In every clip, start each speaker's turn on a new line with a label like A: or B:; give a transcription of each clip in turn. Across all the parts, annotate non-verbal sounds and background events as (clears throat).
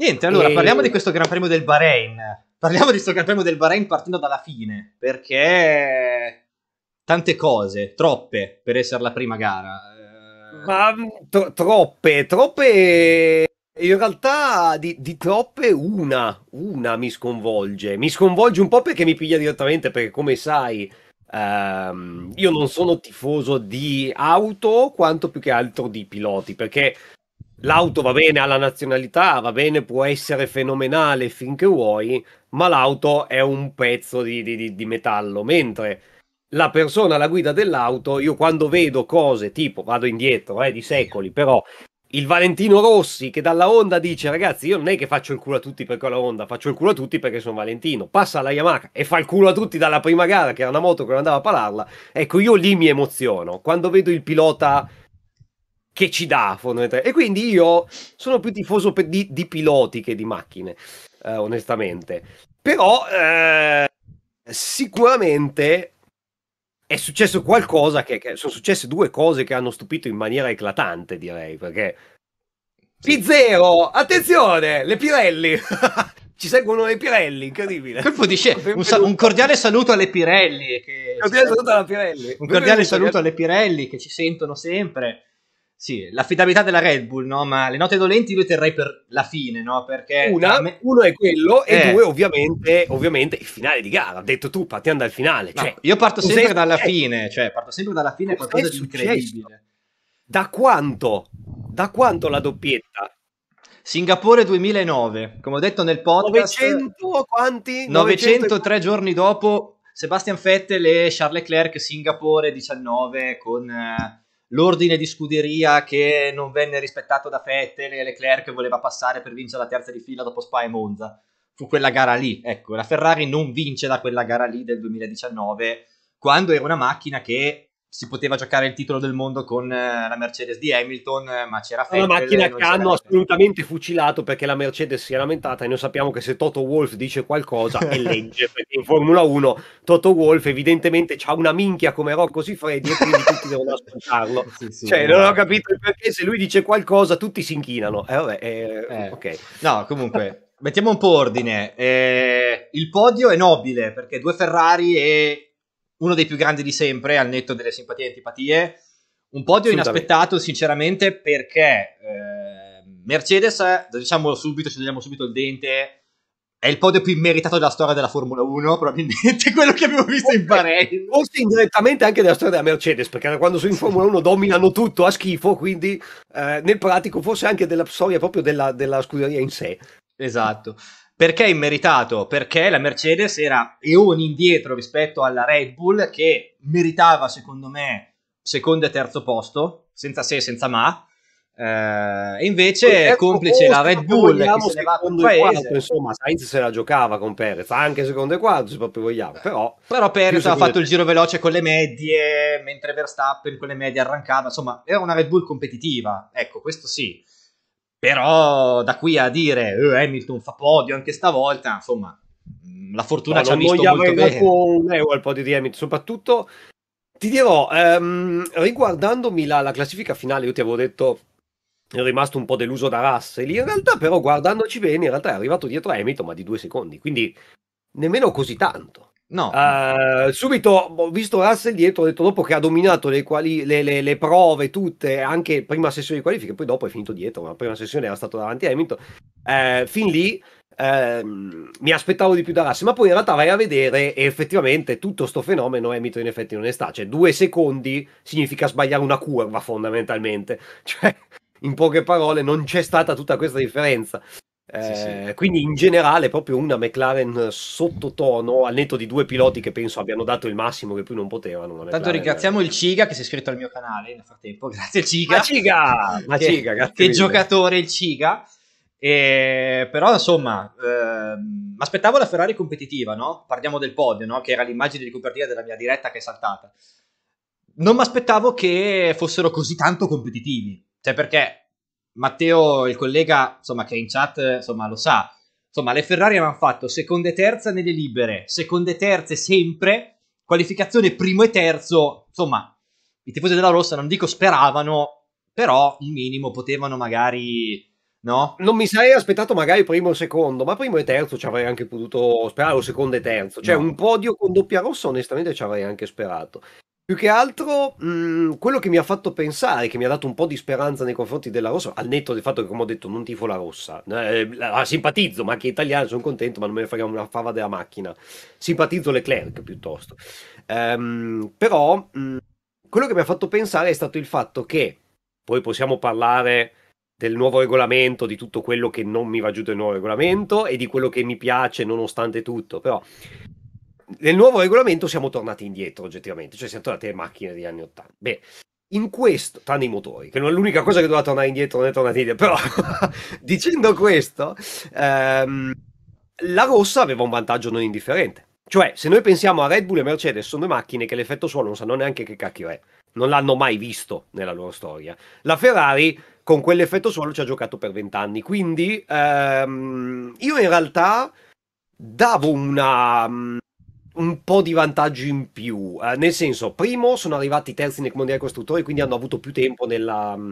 A: Niente, allora e... parliamo di questo Gran Premio del Bahrain. Parliamo di questo Gran Premio del Bahrain partendo dalla fine, perché tante cose, troppe per essere la prima gara.
B: Eh, Ma mm, tro- troppe, troppe in realtà di, di, troppe una, una mi sconvolge. Mi sconvolge un po' perché mi piglia direttamente, perché come sai, ehm, io non sono tifoso di auto quanto più che altro di piloti, perché L'auto va bene, ha la nazionalità, va bene, può essere fenomenale finché vuoi, ma l'auto è un pezzo di, di, di metallo. Mentre la persona alla guida dell'auto, io quando vedo cose tipo, vado indietro eh, di secoli, però il Valentino Rossi che dalla Honda dice ragazzi io non è che faccio il culo a tutti perché ho la Honda, faccio il culo a tutti perché sono Valentino, passa alla Yamaha e fa il culo a tutti dalla prima gara che era una moto che non andava a pararla, ecco io lì mi emoziono, quando vedo il pilota che ci dà fondamentalmente. E quindi io sono più tifoso di, di piloti che di macchine, eh, onestamente. Però eh, sicuramente è successo qualcosa che, che, sono successe due cose che hanno stupito in maniera eclatante, direi, perché P0, attenzione, le Pirelli. (laughs) Ci seguono le Pirelli, incredibile. Colpo di un, sa- un, cordiale
A: saluto alle Pirelli. Che...
B: Cordiale saluto alla Pirelli. Un cordiale saluto alle
A: Pirelli che ci sentono sempre. Sì, l'affidabilità della Red Bull, no? Ma le note dolenti io le terrei per la fine,
B: no? Perché una, me... uno è quello eh. e due ovviamente, ovviamente il finale di gara. Detto tu, partiamo dal finale. cioè, io parto sempre sei... dalla fine, cioè parto sempre dalla fine, è qualcosa di incredibile. Da quanto? Da quanto la doppietta? Singapore
A: 2009, come ho detto nel podcast.
B: 900 quanti? 903
A: giorni dopo Sebastian Vettel e Charles Leclerc Singapore 19 con... Eh, l'ordine di scuderia che non venne rispettato da Vettel e Leclerc voleva passare per vincere la terza di fila dopo Spa e Monza. Fu quella gara lì, ecco, la Ferrari non vince da quella gara lì del 2019, quando era una macchina che si poteva giocare il titolo del mondo con eh, la Mercedes di Hamilton, eh, ma c'era Vettel. Una macchina che hanno
B: assolutamente fucilato perché la Mercedes si è lamentata e noi sappiamo che se Toto Wolf dice qualcosa è legge, (laughs) perché in Formula 1 Toto Wolf evidentemente ha una minchia come Rocco Sifredi e quindi tutti devono ascoltarlo. Sì, sì, cioè, non ho capito perché se lui dice qualcosa tutti si inchinano. Eh, vabbè, eh, eh. Okay.
A: No, comunque, mettiamo un po' ordine. Eh, il podio è nobile perché due Ferrari e uno dei più grandi di sempre, al netto delle simpatie e antipatie. Un podio inaspettato, sinceramente, perché eh, Mercedes, eh, diciamo subito,
B: ci togliamo subito il dente, è il podio più meritato della storia della Formula 1, probabilmente (laughs) quello che abbiamo visto in Bahrain. Forse indirettamente anche della storia della Mercedes, perché quando sono in Formula 1 dominano tutto a schifo, quindi eh, nel pratico forse anche della storia proprio della, della scuderia in sé.
A: Esatto. Perché è immeritato? Perché la Mercedes era eoni indietro rispetto alla Red Bull che meritava, secondo me, secondo e terzo posto,
B: senza se, e senza ma. Eh, invece ecco, complice posto, la Red Bull che se ne va con paese. Quarto, insomma Sainz se la giocava con Perez anche secondo e quarto se proprio vogliamo però, però Perez ha fatto il giro veloce con le
A: medie mentre Verstappen con le medie arrancava insomma era una Red Bull competitiva ecco questo sì però da qui a dire
B: eh, Hamilton fa
A: podio anche stavolta, insomma, mm, la fortuna no, ci ha visto molto bene.
B: un Leo al podio di Hamilton, soprattutto ti dirò, ehm, riguardandomi la, la classifica finale, io ti avevo detto ero rimasto un po' deluso da Russell. In realtà, però, guardandoci bene, in realtà è arrivato dietro a Hamilton, ma di due secondi, quindi nemmeno così tanto. No. Uh, subito ho visto Russell dietro, ho detto dopo che ha dominato le, quali, le, le, le, prove tutte, anche prima sessione di qualifica, poi dopo è finito dietro, ma prima sessione era stato davanti a Hamilton. Uh, fin lì uh, mi aspettavo di più da Russell, ma poi in realtà vai a vedere e effettivamente tutto questo fenomeno Hamilton in effetti non ne sta, cioè due secondi significa sbagliare una curva fondamentalmente, (laughs) cioè in poche parole non c'è stata tutta questa differenza. Eh, sì, sì. Eh, quindi in generale proprio una McLaren sottotono, al netto di due piloti che penso abbiano dato il massimo che più non potevano. Tanto McLaren... ringraziamo
A: il Ciga che si è iscritto al mio canale nel frattempo, (laughs) grazie
B: Ciga. Ma Ciga, ma che, Ciga grazie che giocatore
A: il Ciga.
B: E,
A: però insomma, ehm, aspettavo la Ferrari competitiva, no? Parliamo del podio, no? Che era l'immagine di copertina della mia diretta che è saltata. Non mi aspettavo che fossero così tanto competitivi, cioè perché Matteo, il collega, insomma, che è in chat, insomma, lo sa. Insomma, le Ferrari avevano fatto seconda e terza nelle libere, seconda e terza sempre, qualificazione primo e terzo, insomma, i tifosi della Rossa non dico
B: speravano, però un minimo potevano magari... No? Non mi sarei aspettato magari primo e secondo, ma primo e terzo ci avrei anche potuto sperare, o secondo e terzo, cioè no. un podio con doppia rossa onestamente ci avrei anche sperato. Più che altro mh, mm, quello che mi ha fatto pensare, che mi ha dato un po' di speranza nei confronti della rossa, al netto del fatto che, come ho detto, non tifo la rossa, eh, la simpatizzo, ma anche italiano sono contento, ma non me ne frega una fava della macchina. Simpatizzo Leclerc piuttosto. Um, però mh, mm, quello che mi ha fatto pensare è stato il fatto che poi possiamo parlare del nuovo regolamento, di tutto quello che non mi va giù del nuovo regolamento e di quello che mi piace nonostante tutto, però nel nuovo regolamento siamo tornati indietro oggettivamente, cioè siamo tornati alle macchine degli anni 80. Beh, in questo, tranne i motori, che non è l'unica cosa che doveva tornare indietro, non è tornata indietro, però (laughs) dicendo questo, ehm, la rossa aveva un vantaggio non indifferente. Cioè, se noi pensiamo a Red Bull e Mercedes, sono due macchine che l'effetto suolo non sanno neanche che cacchio è, non l'hanno mai visto nella loro storia. La Ferrari con quell'effetto suolo ci ha giocato per vent'anni, quindi ehm, io in realtà davo una mm, un po' di vantaggio in più. Eh, nel senso, primo, sono arrivati terzi nel Mondiale Costruttori, quindi hanno avuto più tempo nella, mm,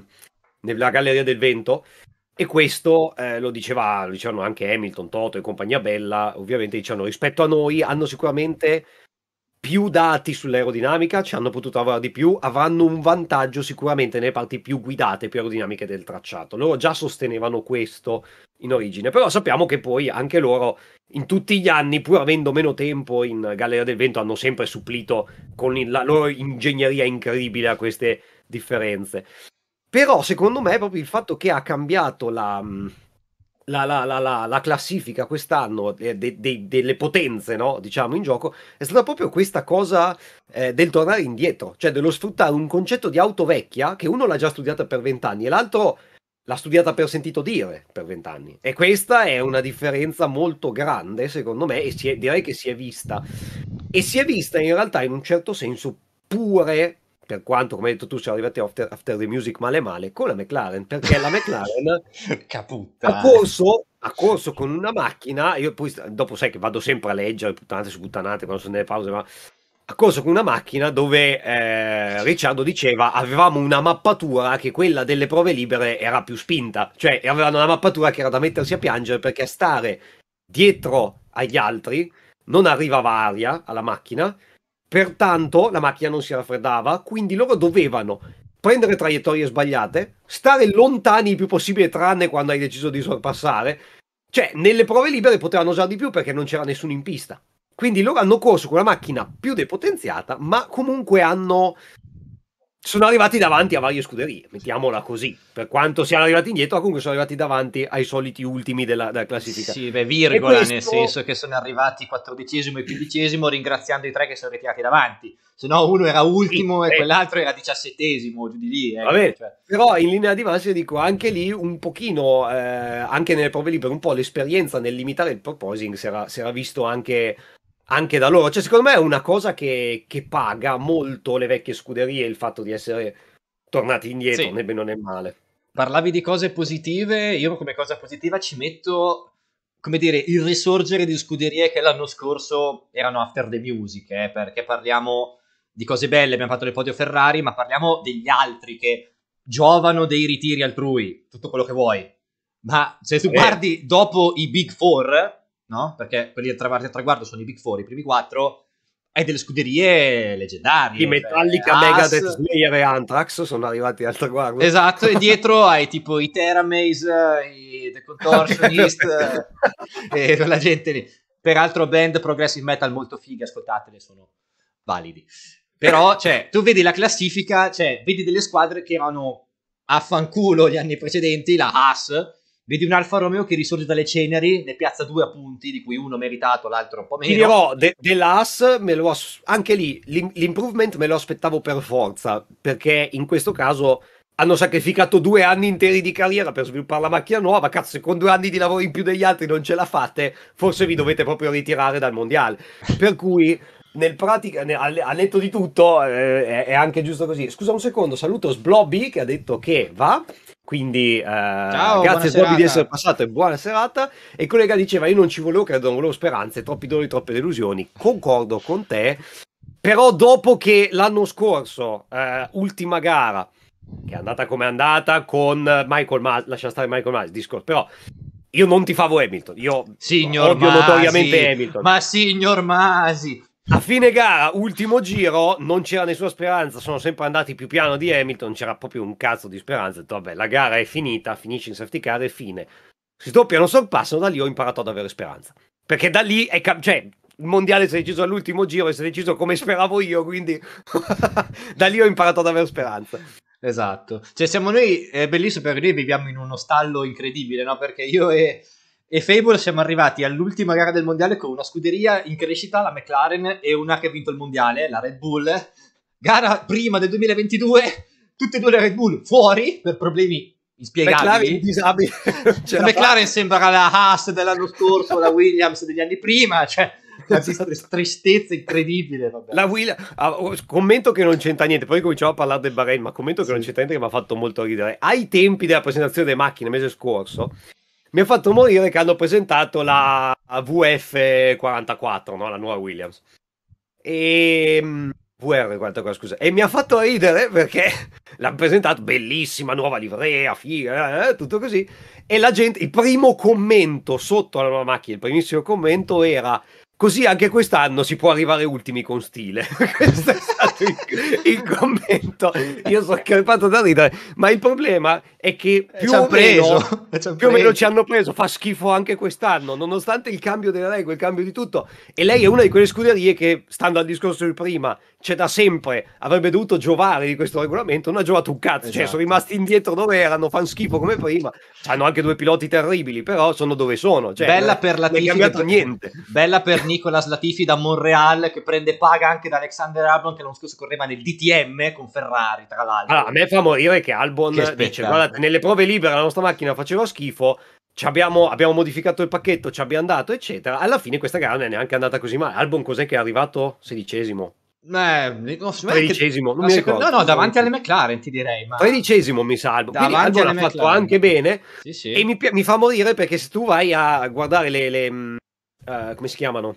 B: nella Galleria del Vento. E questo eh, lo, diceva, lo, dicevano anche Hamilton, Toto e compagnia bella. Ovviamente dicevano, rispetto a noi, hanno sicuramente più dati sull'aerodinamica, ci hanno potuto lavorare di più, avranno un vantaggio sicuramente nelle parti più guidate, più aerodinamiche del tracciato. Loro già sostenevano questo in origine, però sappiamo che poi anche loro in tutti gli anni, pur avendo meno tempo in Galleria del Vento, hanno sempre supplito con la loro ingegneria incredibile a queste differenze. Però secondo me proprio il fatto che ha cambiato la, mm, la, la, la, la, classifica quest'anno eh, de, de, delle potenze, no? diciamo, in gioco, è stata proprio questa cosa eh, del tornare indietro, cioè dello sfruttare un concetto di auto vecchia che uno l'ha già studiata per vent'anni e l'altro l'ha studiata per sentito dire per vent'anni e questa è una differenza molto grande secondo me e è, direi che si è vista e si è vista in realtà in un certo senso pure per quanto, come hai detto tu, siamo arrivati after, after the music male male con la McLaren, perché la McLaren (laughs) ha, corso, ha corso con una macchina, io poi dopo sai che vado sempre a leggere puttanate su puttanate quando sono nelle pause, ma ha corso con una macchina dove eh, Ricciardo diceva avevamo una mappatura che quella delle prove libere era più spinta, cioè avevano una mappatura che era da mettersi a piangere perché stare dietro agli altri non arrivava aria alla macchina, pertanto la macchina non si raffreddava, quindi loro dovevano prendere traiettorie sbagliate, stare lontani il più possibile tranne quando hai deciso di sorpassare, cioè nelle prove libere potevano usare di più perché non c'era nessuno in pista. Quindi loro hanno corso con una macchina più depotenziata, ma comunque hanno sono arrivati davanti a varie scuderie, mettiamola così. Per quanto siano arrivati indietro, comunque sono arrivati davanti ai soliti ultimi della, della classifica. Sì, beh, virgola, questo... nel senso che
A: sono arrivati quattordicesimo e quindicesimo ringraziando i tre che sono ritirati davanti.
B: Se no uno era ultimo sì, e eh.
A: quell'altro era diciassettesimo, giù di lì. Eh. Vabbè, cioè...
B: Però in linea di massima dico anche lì un pochino, eh, anche nelle prove libere, un po' l'esperienza nel limitare il proposing si era, si era visto anche anche da loro. Cioè, secondo me è una cosa che, che, paga molto le vecchie scuderie il fatto di essere tornati indietro, sì. né bene né male. Parlavi di cose positive, io come
A: cosa positiva ci metto, come dire, il risorgere di scuderie che l'anno scorso erano after the music, eh, perché parliamo di cose belle, abbiamo fatto le podio Ferrari, ma parliamo degli altri che giovano dei ritiri altrui, tutto quello che vuoi. Ma se tu eh. guardi dopo i Big Four, no? Perché quelli a traguardo, sono i Big Four, i primi quattro,
B: e delle scuderie leggendarie. I cioè Metallica, cioè, Megadeth, Slayer e Anthrax sono arrivati al traguardo. Esatto, e (laughs) dietro hai tipo i
A: Teramaze, i The Contortionist (laughs) e la gente lì. Peraltro band progressive metal molto fighe, ascoltatele, sono validi. Però, cioè, tu vedi la classifica, cioè, vedi delle squadre che erano a fanculo gli anni precedenti, la Haas, Vedi un Alfa Romeo che risorge dalle ceneri, ne piazza due a punti, di cui uno meritato, l'altro un po' meno. Ti dirò,
B: dell'As, me ass- anche lì l'im- l'improvement me lo aspettavo per forza, perché in questo caso hanno sacrificato due anni interi di carriera per sviluppare la macchina nuova, cazzo, se con due anni di lavoro in più degli altri non ce la fate, forse vi dovete proprio ritirare dal mondiale. Per cui nel pratica, a letto di tutto, eh, è, anche giusto così. Scusa un secondo, saluto Sblobby che ha detto che va. Quindi eh, Ciao, grazie Bobby di essere passato e buona serata. E il collega diceva io non ci volevo credo, non volevo speranze, troppi dolori, troppe delusioni. Concordo con te, però dopo che l'anno scorso, eh, ultima gara, che è andata come è andata con Michael Mas, lascia stare Michael Mas, discorso, però io non ti favo Hamilton, io signor odio notoriamente Hamilton. Ma signor Masi, a fine gara, ultimo giro, non c'era nessuna speranza, sono sempre andati più piano di Hamilton, c'era proprio un cazzo di speranza, ho detto vabbè la gara è finita, finisce in safety car e fine. Si doppiano, sorpassano, da lì ho imparato ad avere speranza. Perché da lì è cap- cioè, il mondiale si è deciso all'ultimo giro e si è deciso come speravo io, quindi (laughs) da lì ho imparato ad avere speranza. Esatto,
A: cioè siamo noi, è bellissimo perché noi viviamo in uno stallo incredibile, no? Perché io e e Fable siamo arrivati all'ultima gara del mondiale con una scuderia in crescita, la McLaren, e una che ha vinto il mondiale, la Red Bull. Gara prima del 2022, tutte e due le Red Bull fuori per problemi inspiegabili. McLaren, la (laughs) McLaren sembra la
B: Haas dell'anno scorso, la Williams degli anni prima, cioè Questa esatto. tristezza incredibile. Vabbè. La Will... Ah, oh, commento che non c'entra niente, poi cominciamo a parlare del Bahrain, ma commento che sì. non c'entra niente che mi ha fatto molto ridere. Ai tempi della presentazione delle macchine mese scorso, mi ha fatto morire che hanno presentato la VF44, no? la nuova Williams. Ehm, e... VR44, scusa. E mi ha fatto ridere perché (laughs) l'hanno presentato, bellissima nuova livrea, figa, eh, eh, tutto così. E la gente, il primo commento sotto la nuova macchina, il primissimo commento era... Così anche quest'anno si può arrivare ultimi con stile. (laughs) Questa è stata (laughs) il, commento, io sono scappato da ridere, ma il problema è che eh, eh, più o, meno, più o meno ci hanno preso, fa schifo anche quest'anno, nonostante il cambio delle regole, il cambio di tutto. E lei è una di quelle scuderie che, stando al discorso di prima, c'è da sempre, avrebbe dovuto giovare di questo regolamento, non ha giovato un cazzo, esatto. cioè sono esatto. rimasti indietro dove erano, fanno schifo come prima, hanno anche due piloti terribili, però sono dove sono. Cioè, Bella eh, per la Latifi, niente.
A: Bella per Nicolas Latifi da Monreal che prende paga anche da Alexander Albon che non scorda discorso correva nel DTM con Ferrari, tra l'altro. Allora, a me
B: fa morire che Albon che dice, guarda, nelle prove libere la nostra macchina faceva schifo, abbiamo, abbiamo, modificato il pacchetto, ci abbiamo dato, eccetera. Alla fine questa gara non è neanche andata così male. Albon cos'è che è arrivato? Sedicesimo. Eh, tredicesimo, non ah, mi ricordo. No, no, davanti alle McLaren ti direi. Ma... Tredicesimo mi salvo. Quindi Albon ha fatto McLaren. anche bene. Sì, sì. E mi, mi, fa morire perché se tu vai a guardare le, le uh, come si chiamano?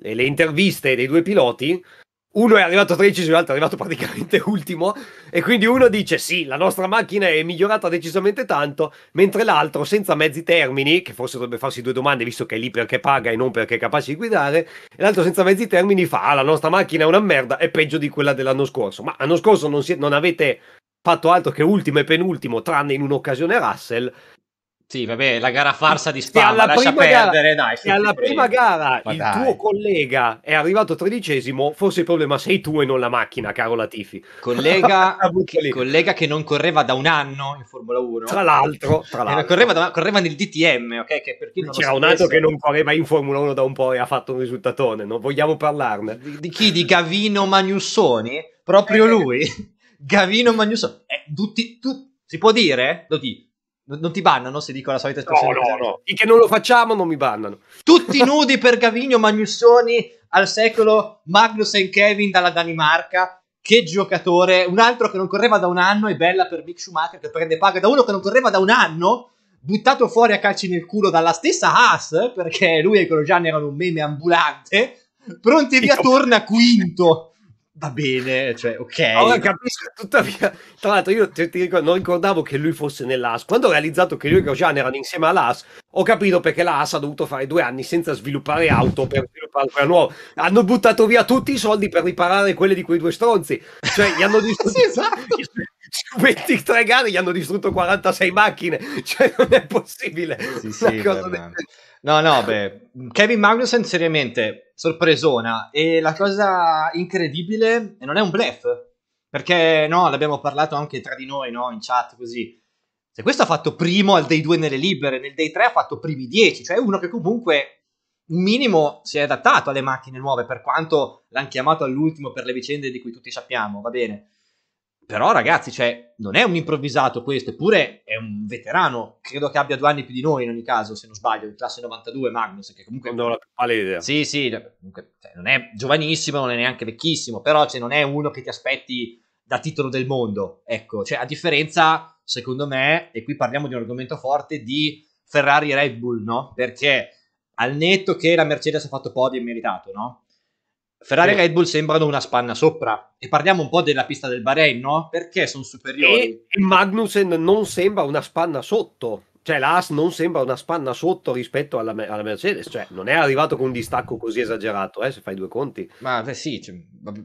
B: Le, le, interviste dei due piloti, uno è arrivato tredicesimo, l'altro è arrivato praticamente (laughs) ultimo, e quindi uno dice sì, la nostra macchina è migliorata decisamente tanto, mentre l'altro, senza mezzi termini, che forse dovrebbe farsi due domande, visto che è lì perché paga e non perché è capace di guidare, e l'altro senza mezzi termini fa, ah, la nostra macchina è una merda, è peggio di quella dell'anno scorso, ma l'anno scorso non, si, non avete fatto altro che ultimo e penultimo, tranne in un'occasione Russell,
A: sì, vabbè, la gara farsa di Spagna, alla lascia perdere, gara, dai. Se alla prima
B: gara Ma il dai. tuo collega è arrivato tredicesimo, forse il problema sei tu e non la macchina, caro Latifi. Collega, (laughs) che, collega che non correva da un anno in
A: Formula 1. Tra l'altro,
B: tra eh, l'altro. Correva, da, correva, nel DTM, ok? Che per
A: chi non C'era un altro che non
B: correva in Formula 1 da un po' e ha fatto un risultatone, non vogliamo parlarne. Di, di chi? Di Gavino Magnussoni? Proprio eh. lui. (laughs) Gavino Magnussoni. Eh,
A: tutti, tu, si può dire? Lo dico non ti bannano se dico la solita espressione? No, no, no. no. I che non lo facciamo non mi bannano. Tutti nudi per Gavigno Magnussoni al secolo Magnussen Kevin dalla Danimarca. Che giocatore. Un altro che non correva da un anno e bella per Mick Schumacher che prende paga da uno che non correva da un anno. Buttato fuori a calci nel culo dalla stessa Haas perché lui e Grosjean erano un meme ambulante. Pronti via, torna
B: quinto va bene, cioè, ok. Ora capisco, tuttavia, tra l'altro io ti, ti ricordo, non ricordavo che lui fosse nell'AS. Quando ho realizzato che lui e Grosjean erano insieme all'AS, ho capito perché l'AS ha dovuto fare due anni senza sviluppare auto per sviluppare quella nuova. Hanno buttato via tutti i soldi per riparare quelle di quei due stronzi. Cioè, gli hanno (laughs) distrutto... sì, esatto. 23 (laughs) gare gli hanno distrutto 46 macchine. Cioè, non è possibile. Sì, sì,
A: No, no, beh, Kevin Magnussen seriamente sorpresona e la cosa incredibile non è un blef, perché no, l'abbiamo parlato anche tra di noi, no, in chat così. Se questo ha fatto primo al day 2 nelle libere, nel day 3 ha fatto primi 10, cioè uno che comunque un minimo si è adattato alle macchine nuove, per quanto l'hanno chiamato all'ultimo per le vicende di cui tutti sappiamo, va bene. Però ragazzi, cioè, non è un improvvisato questo, eppure è un veterano, credo che abbia due anni più di noi in ogni caso, se non sbaglio, in classe 92 Magnus, che comunque... Non ho la più pallida idea. Sì, sì, comunque, cioè, non è giovanissimo, non è neanche vecchissimo, però cioè, non è uno che ti aspetti da titolo del mondo, ecco, cioè, a differenza, secondo me, e qui parliamo di un argomento forte, di Ferrari e Red Bull, no? Perché al netto che la Mercedes ha fatto podio podium meritato, no? Ferrari e eh. Red
B: Bull sembrano una spanna sopra. E parliamo un po' della pista del Bahrain, no? Perché sono superiori? E Magnussen non sembra una spanna sotto. Cioè, l'As non sembra una spanna sotto rispetto alla, alla, Mercedes. Cioè, non è arrivato con un distacco così esagerato, eh, se fai due conti. Ma beh, sì, cioè,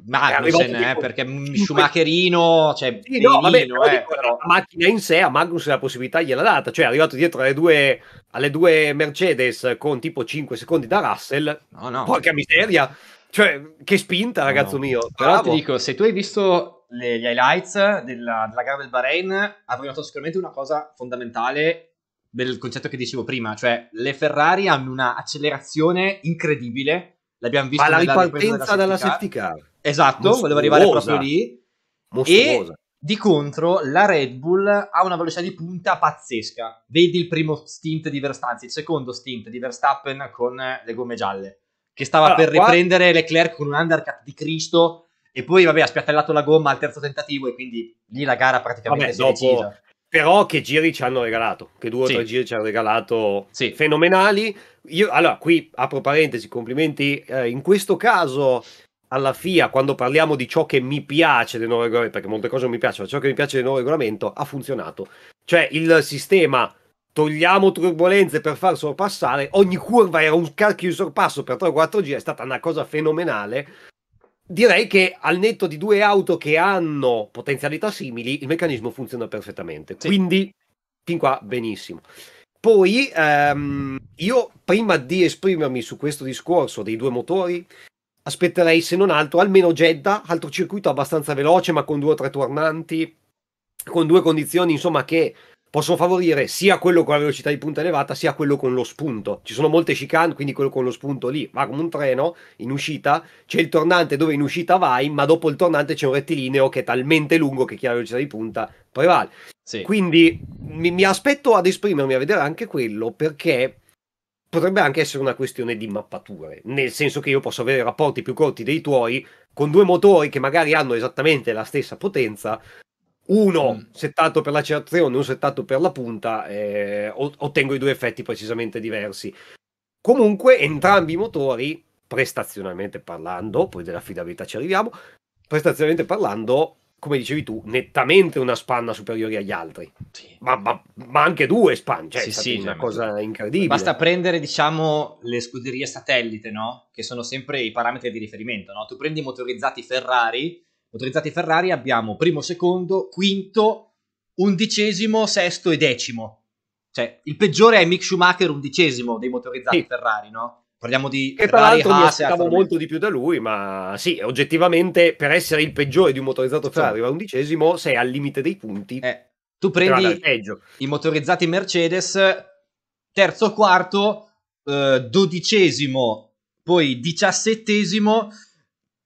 B: Magnussen, eh, perché Schumacherino, cioè, sì, no, vabbè, però, eh, dico, però... la macchina in sé a Magnussen la possibilità gliela data. Cioè, è arrivato dietro alle due, alle due Mercedes con tipo 5 secondi da Russell. No, no. Porca miseria! Cioè, che spinta, ragazzo no. mio. Bravo. Però ti dico, se tu hai visto le, gli highlights della, della, gara del Bahrain,
A: avrei notato sicuramente una cosa fondamentale del concetto che dicevo prima, cioè le Ferrari hanno una accelerazione incredibile, l'abbiamo visto Ma la ripartenza dalla safety car. Esatto, Mostruosa. volevo arrivare proprio lì.
B: Mostruosa. E
A: di contro, la Red Bull ha una velocità di punta pazzesca. Vedi il primo stint di Verstappen, il secondo stint di Verstappen con le gomme gialle che stava allora, per riprendere Leclerc con un undercut di Cristo e poi vabbè ha spiattellato la gomma al terzo tentativo e quindi lì la gara praticamente vabbè, si dopo... Decisa.
B: Però che giri ci hanno regalato, che due o sì. tre giri ci hanno regalato sì. fenomenali. Io, allora, qui apro parentesi, complimenti. Eh, in questo caso alla FIA, quando parliamo di ciò che mi piace del nuovo regolamento, perché molte cose non mi piacciono, ma ciò che mi piace del nuovo regolamento ha funzionato. Cioè il sistema togliamo turbulenze per far sorpassare, ogni curva era un cacchio di sorpasso per 3-4 giri, è stata una cosa fenomenale. Direi che al netto di due auto che hanno potenzialità simili, il meccanismo funziona perfettamente. Sì. Quindi, fin qua, benissimo. Poi, ehm, io prima di esprimermi su questo discorso dei due motori, aspetterei se non altro almeno Jeddah, altro circuito abbastanza veloce ma con due o tre tornanti, con due condizioni insomma che possono favorire sia quello con la velocità di punta elevata sia quello con lo spunto. Ci sono molte chicane, quindi quello con lo spunto lì va come un treno in uscita, c'è il tornante dove in uscita vai, ma dopo il tornante c'è un rettilineo che è talmente lungo che chi ha la velocità di punta prevale. Sì. Quindi mi, mi aspetto ad esprimermi a vedere anche quello perché potrebbe anche essere una questione di mappature, nel senso che io posso avere rapporti più corti dei tuoi con due motori che magari hanno esattamente la stessa potenza, uno mm. settato per la lacerazione, uno settato per la punta, eh, ottengo i due effetti precisamente diversi. Comunque, entrambi i motori, prestazionalmente parlando, poi dell'affidabilità ci arriviamo, prestazionalmente parlando, come dicevi tu, nettamente una spanna superiore agli altri. Sì. Ma, ma, ma, anche due spanne, cioè, sì, sì, una cioè, cosa incredibile. Basta prendere,
A: diciamo, le scuderie satellite, no? Che sono sempre i parametri di riferimento, no? Tu prendi i motorizzati Ferrari Motorizzati Ferrari abbiamo primo, secondo, quinto, undicesimo, sesto e decimo. Cioè, il peggiore è Mick Schumacher, undicesimo dei motorizzati sì.
B: Ferrari, no? Parliamo di che Ferrari, tra l'altro Haas, mi aspettavo molto di più da lui, ma sì, oggettivamente per essere il peggiore di un motorizzato certo. Ferrari va undicesimo sei al limite dei punti. Eh, tu prendi i motorizzati Mercedes, terzo, quarto,
A: eh, dodicesimo, poi diciassettesimo,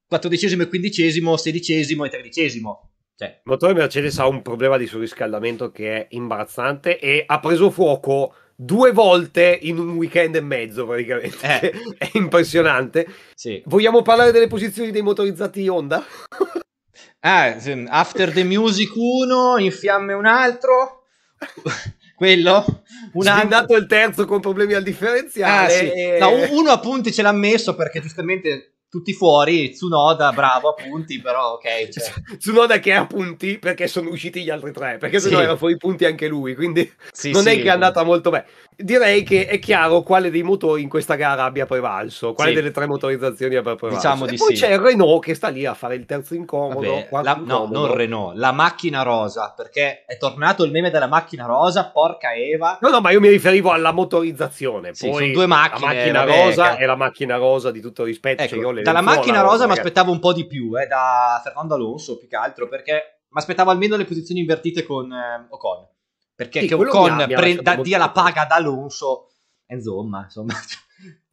B: quattordicesimo e quindicesimo, sedicesimo e tredicesimo. Cioè. Il motore Mercedes ha un problema di surriscaldamento che è imbarazzante e ha preso fuoco due volte in un weekend e mezzo praticamente. Eh. (laughs) è impressionante. Sì. Vogliamo parlare delle posizioni dei motorizzati Honda? (laughs) ah, After the Music uno, in fiamme
A: un altro. (laughs) quello un andato il terzo con problemi al differenziale ah, sì. no, uno a punti ce l'ha messo perché giustamente tutti fuori, Tsunoda,
B: bravo, a punti, però ok. (laughs) Cioè. Tsunoda che ha punti perché sono usciti gli altri tre, perché sì. sennò era fuori punti anche lui, quindi sì, non sì, è che è andata molto bene. Direi che è chiaro quale dei motori in questa gara abbia prevalso, quale delle tre motorizzazioni abbia prevalso. Diciamo e di poi c'è il Renault che sta lì a fare il terzo incomodo. Vabbè, la, incomodo. No, non
A: Renault, la macchina rosa, perché è tornato il meme della macchina rosa, porca Eva. No, no, ma io mi riferivo alla motorizzazione. Poi sono due macchine. La macchina rosa è
B: la macchina rosa di tutto rispetto, ecco. cioè io volevo. Dalla macchina rosa mi aspettavo
A: un po' di più, eh, da Fernando Alonso più che altro, perché mi aspettavo almeno le posizioni invertite con eh, Ocon.
B: Perché sì, che Ocon prenda, dia la paga ad Alonso, eh, insomma, insomma. (laughs)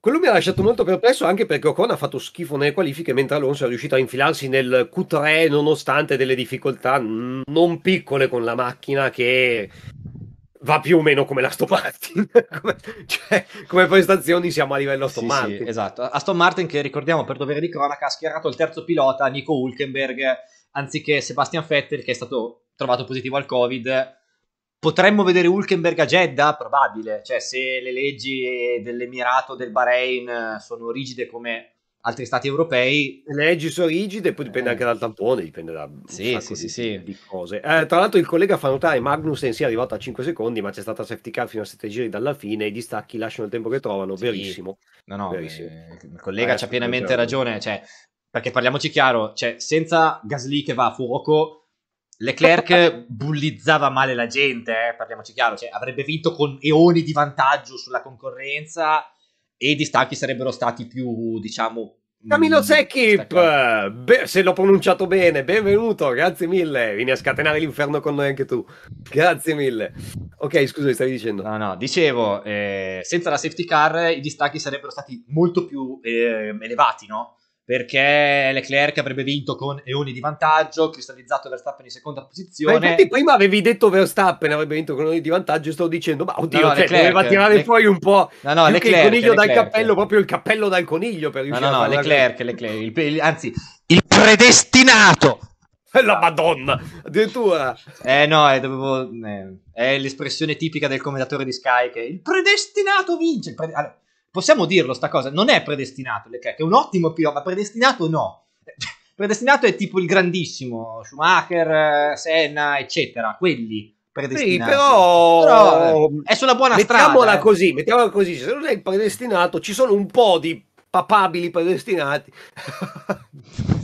B: Quello mi ha lasciato molto perplesso anche perché Ocon ha fatto schifo nelle qualifiche mentre Alonso è riuscito a infilarsi nel Q3 nonostante delle difficoltà non piccole con la macchina che va più o meno come la Martin, (laughs) come, cioè, come prestazioni siamo a livello Aston sì, Martin. Sì, esatto, Aston Martin che ricordiamo per dovere di cronaca ha schierato il terzo
A: pilota Nico Hulkenberg anziché Sebastian Vettel che è stato trovato positivo al Covid. Potremmo vedere Hulkenberg a Jeddah? Probabile, cioè se le leggi dell'Emirato, del Bahrain eh, sono rigide come
B: altri stati europei. Le Leggi sono rigide, poi dipende eh. anche dal tampone, dipende da sì, sì, di, sì. di cose. Eh, tra l'altro il collega fa notare Magnussen sia arrivato a 5 secondi, ma c'è stata safety car fino a 7 giri dalla fine, i distacchi lasciano il tempo che trovano, sì. verissimo. No, no, verissimo. Eh, il collega eh, c'ha pienamente
A: ragione, cioè, perché parliamoci chiaro, cioè, senza Gasly che va a fuoco... Leclerc (laughs) bullizzava male la gente, eh, parliamoci chiaro, cioè, avrebbe vinto con eoni di vantaggio sulla concorrenza,
B: e i distacchi sarebbero stati più, diciamo... Mm, Camilo Sekip, Be- se l'ho pronunciato bene, benvenuto, grazie mille, vieni a scatenare l'inferno con noi anche tu, grazie mille. Ok, scusa, mi stavi dicendo. No, no, dicevo, eh, senza la safety
A: car i distacchi sarebbero stati molto più eh, elevati, no? perché Leclerc avrebbe vinto con eoni di vantaggio, cristallizzato Verstappen in seconda posizione. Ma
B: prima avevi detto Verstappen avrebbe vinto con eoni di vantaggio, stavo dicendo, ma oddio, no, no, cioè, Leclerc, doveva tirare Lec... fuori un po' no, no, Leclerc, il coniglio Leclerc. dal cappello, proprio il cappello dal coniglio per riuscire no, no, no, a No, Leclerc,
A: Leclerc, il, il, anzi, il predestinato! (laughs) La Madonna, addirittura. Eh no, eh, dovevo, eh, è l'espressione tipica del commentatore di Sky che il predestinato vince. Il pred... allora, Possiamo dirlo sta cosa, non è predestinato Leclerc, è un ottimo pilota, predestinato no. (laughs) predestinato è tipo il grandissimo Schumacher, eh, Senna, eccetera, quelli
B: predestinati. Sì, però, però eh, è sulla buona mettiamola strada. Eh. Così, eh. Mettiamola così, se non è il predestinato ci sono un po' di papabili predestinati.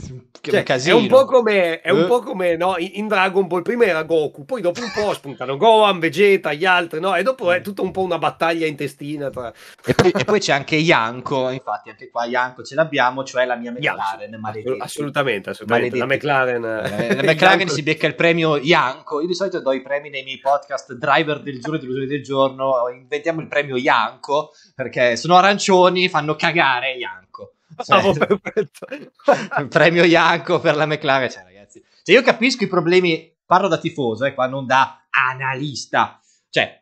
A: (laughs) Che cioè, casino. È un po'
B: come, un uh. po come no? in Dragon Ball prima era Goku, poi dopo un po' spuntano Gohan, Vegeta, gli altri, no? E dopo è mm. tutta un po' una battaglia intestina. Tra... E, poi, e, poi, c'è anche Yanko, infatti anche qua Yanko ce l'abbiamo, cioè la mia McLaren. Maledetti.
A: Assolutamente, assolutamente. Maledetti. La McLaren, eh, la eh, McLaren si becca il premio Yanko. Io di solito do i premi nei miei podcast Driver del giorno e delusione del giorno. Inventiamo il premio Yanko perché sono arancioni, fanno cagare Yanko. Certo. (laughs) premio Ianco per la McLaren, cioè, ragazzi. Cioè, io capisco i problemi, parlo da tifoso, eh, qua non da
B: analista. Cioè,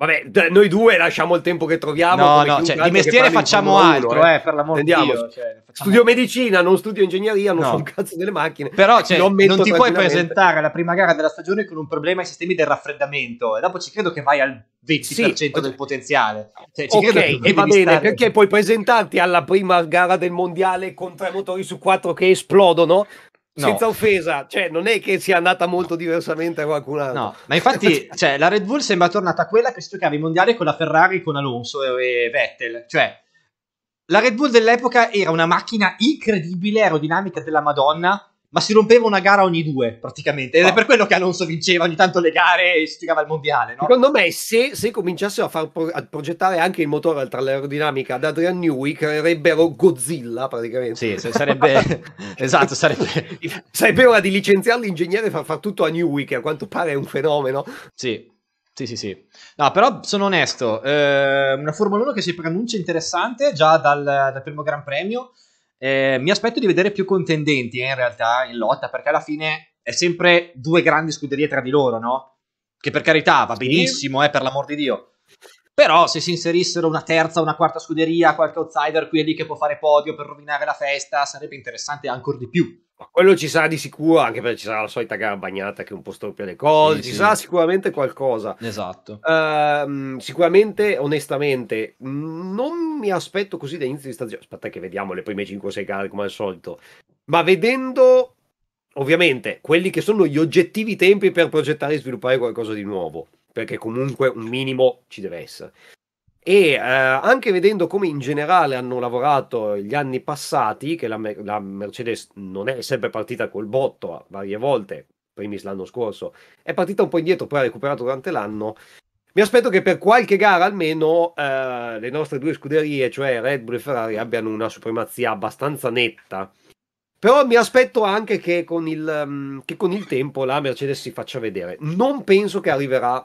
B: Vabbè, d- noi due lasciamo il tempo che troviamo. No, no, cioè, di mestiere facciamo altro, eh. per l'amor di Dio. Cioè, studio medicina, non studio ingegneria, non no. so un cazzo delle macchine. Però (laughs) cioè, non, non ti puoi presentare alla prima gara della stagione con un problema ai sistemi
A: del raffreddamento e dopo ci credo che vai al 20% sì, del potenziale. Cioè, ok, e va bene, stare... perché
B: puoi presentarti alla prima gara del mondiale con tre motori su quattro che esplodono, No. Senza offesa, cioè non è che sia andata molto diversamente a qualcun altro. No, ma infatti
A: (laughs) cioè, la Red Bull sembra tornata a quella che si giocava in mondiale con la Ferrari, con Alonso e, e Vettel. Cioè, la Red Bull dell'epoca era una macchina incredibile, aerodinamica della Madonna, ma si rompeva una gara ogni due praticamente. Ed è ah. per quello che Alonso vinceva ogni tanto le gare e si giocava il mondiale.
B: No? Secondo me, se, se cominciassero a, far pro- a progettare anche il motore tra l'aerodinamica ad Adrian Newey, creerebbero Godzilla praticamente. Sì, sarebbe (laughs) esatto. Sarebbe... sarebbe ora di licenziare l'ingegnere e far fare tutto a Newey, che a quanto pare è un fenomeno.
A: Sì. Sì, sì, sì. No, però sono onesto, eh, una Formula 1 che si preannuncia interessante già dal, dal primo Gran Premio, eh, mi aspetto di vedere più contendenti eh, in realtà in lotta, perché alla fine è sempre due grandi scuderie tra di loro, no? Che per carità va benissimo, eh, per l'amor di Dio. Però se si inserissero una terza, una quarta scuderia, qualche outsider qui e lì che può fare podio per rovinare la festa, sarebbe interessante ancora
B: di più. Ma quello ci sarà di sicuro, anche perché ci sarà la solita gara bagnata che un po' storpia le cose, sì, ci sì. sarà sicuramente qualcosa. Esatto. Uh, sicuramente, onestamente, non mi aspetto così da inizio di stagione. Aspetta che vediamo le prime 5-6 gare come al solito. Ma vedendo, ovviamente, quelli che sono gli oggettivi tempi per progettare e sviluppare qualcosa di nuovo, perché comunque un minimo ci deve essere e eh, anche vedendo come in generale hanno lavorato gli anni passati, che la, la, Mercedes non è sempre partita col botto varie volte, primis l'anno scorso, è partita un po' indietro, poi ha recuperato durante l'anno. Mi aspetto che per qualche gara almeno eh, le nostre due scuderie, cioè Red Bull e Ferrari, abbiano una supremazia abbastanza netta. Però mi aspetto anche che con il, mm, che con il tempo la Mercedes si faccia vedere. Non penso che arriverà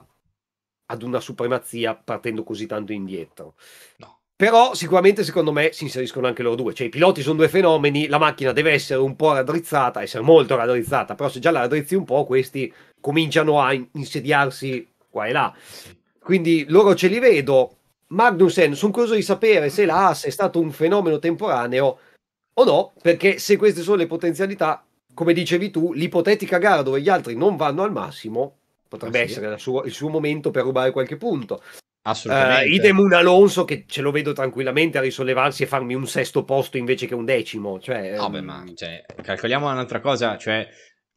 B: ad una supremazia partendo così tanto indietro. No. Però sicuramente secondo me si inseriscono anche loro due, cioè i piloti sono due fenomeni, la macchina deve essere un po' raddrizzata, essere molto raddrizzata, però se già la raddrizzi un po' questi cominciano a insediarsi qua e là. Quindi loro ce li vedo. Magnussen, sono curioso di sapere se la Haas è stato un fenomeno temporaneo o no, perché se queste sono le potenzialità, come dicevi tu, l'ipotetica gara dove gli altri non vanno al massimo potrebbe ah, essere sì. suo, il suo momento per rubare qualche punto. Assolutamente. Uh, idem un Alonso che ce lo vedo tranquillamente a risollevarsi e farmi un sesto posto invece che un decimo. Cioè, no, ehm, beh, ma cioè,
A: calcoliamo un'altra cosa, cioè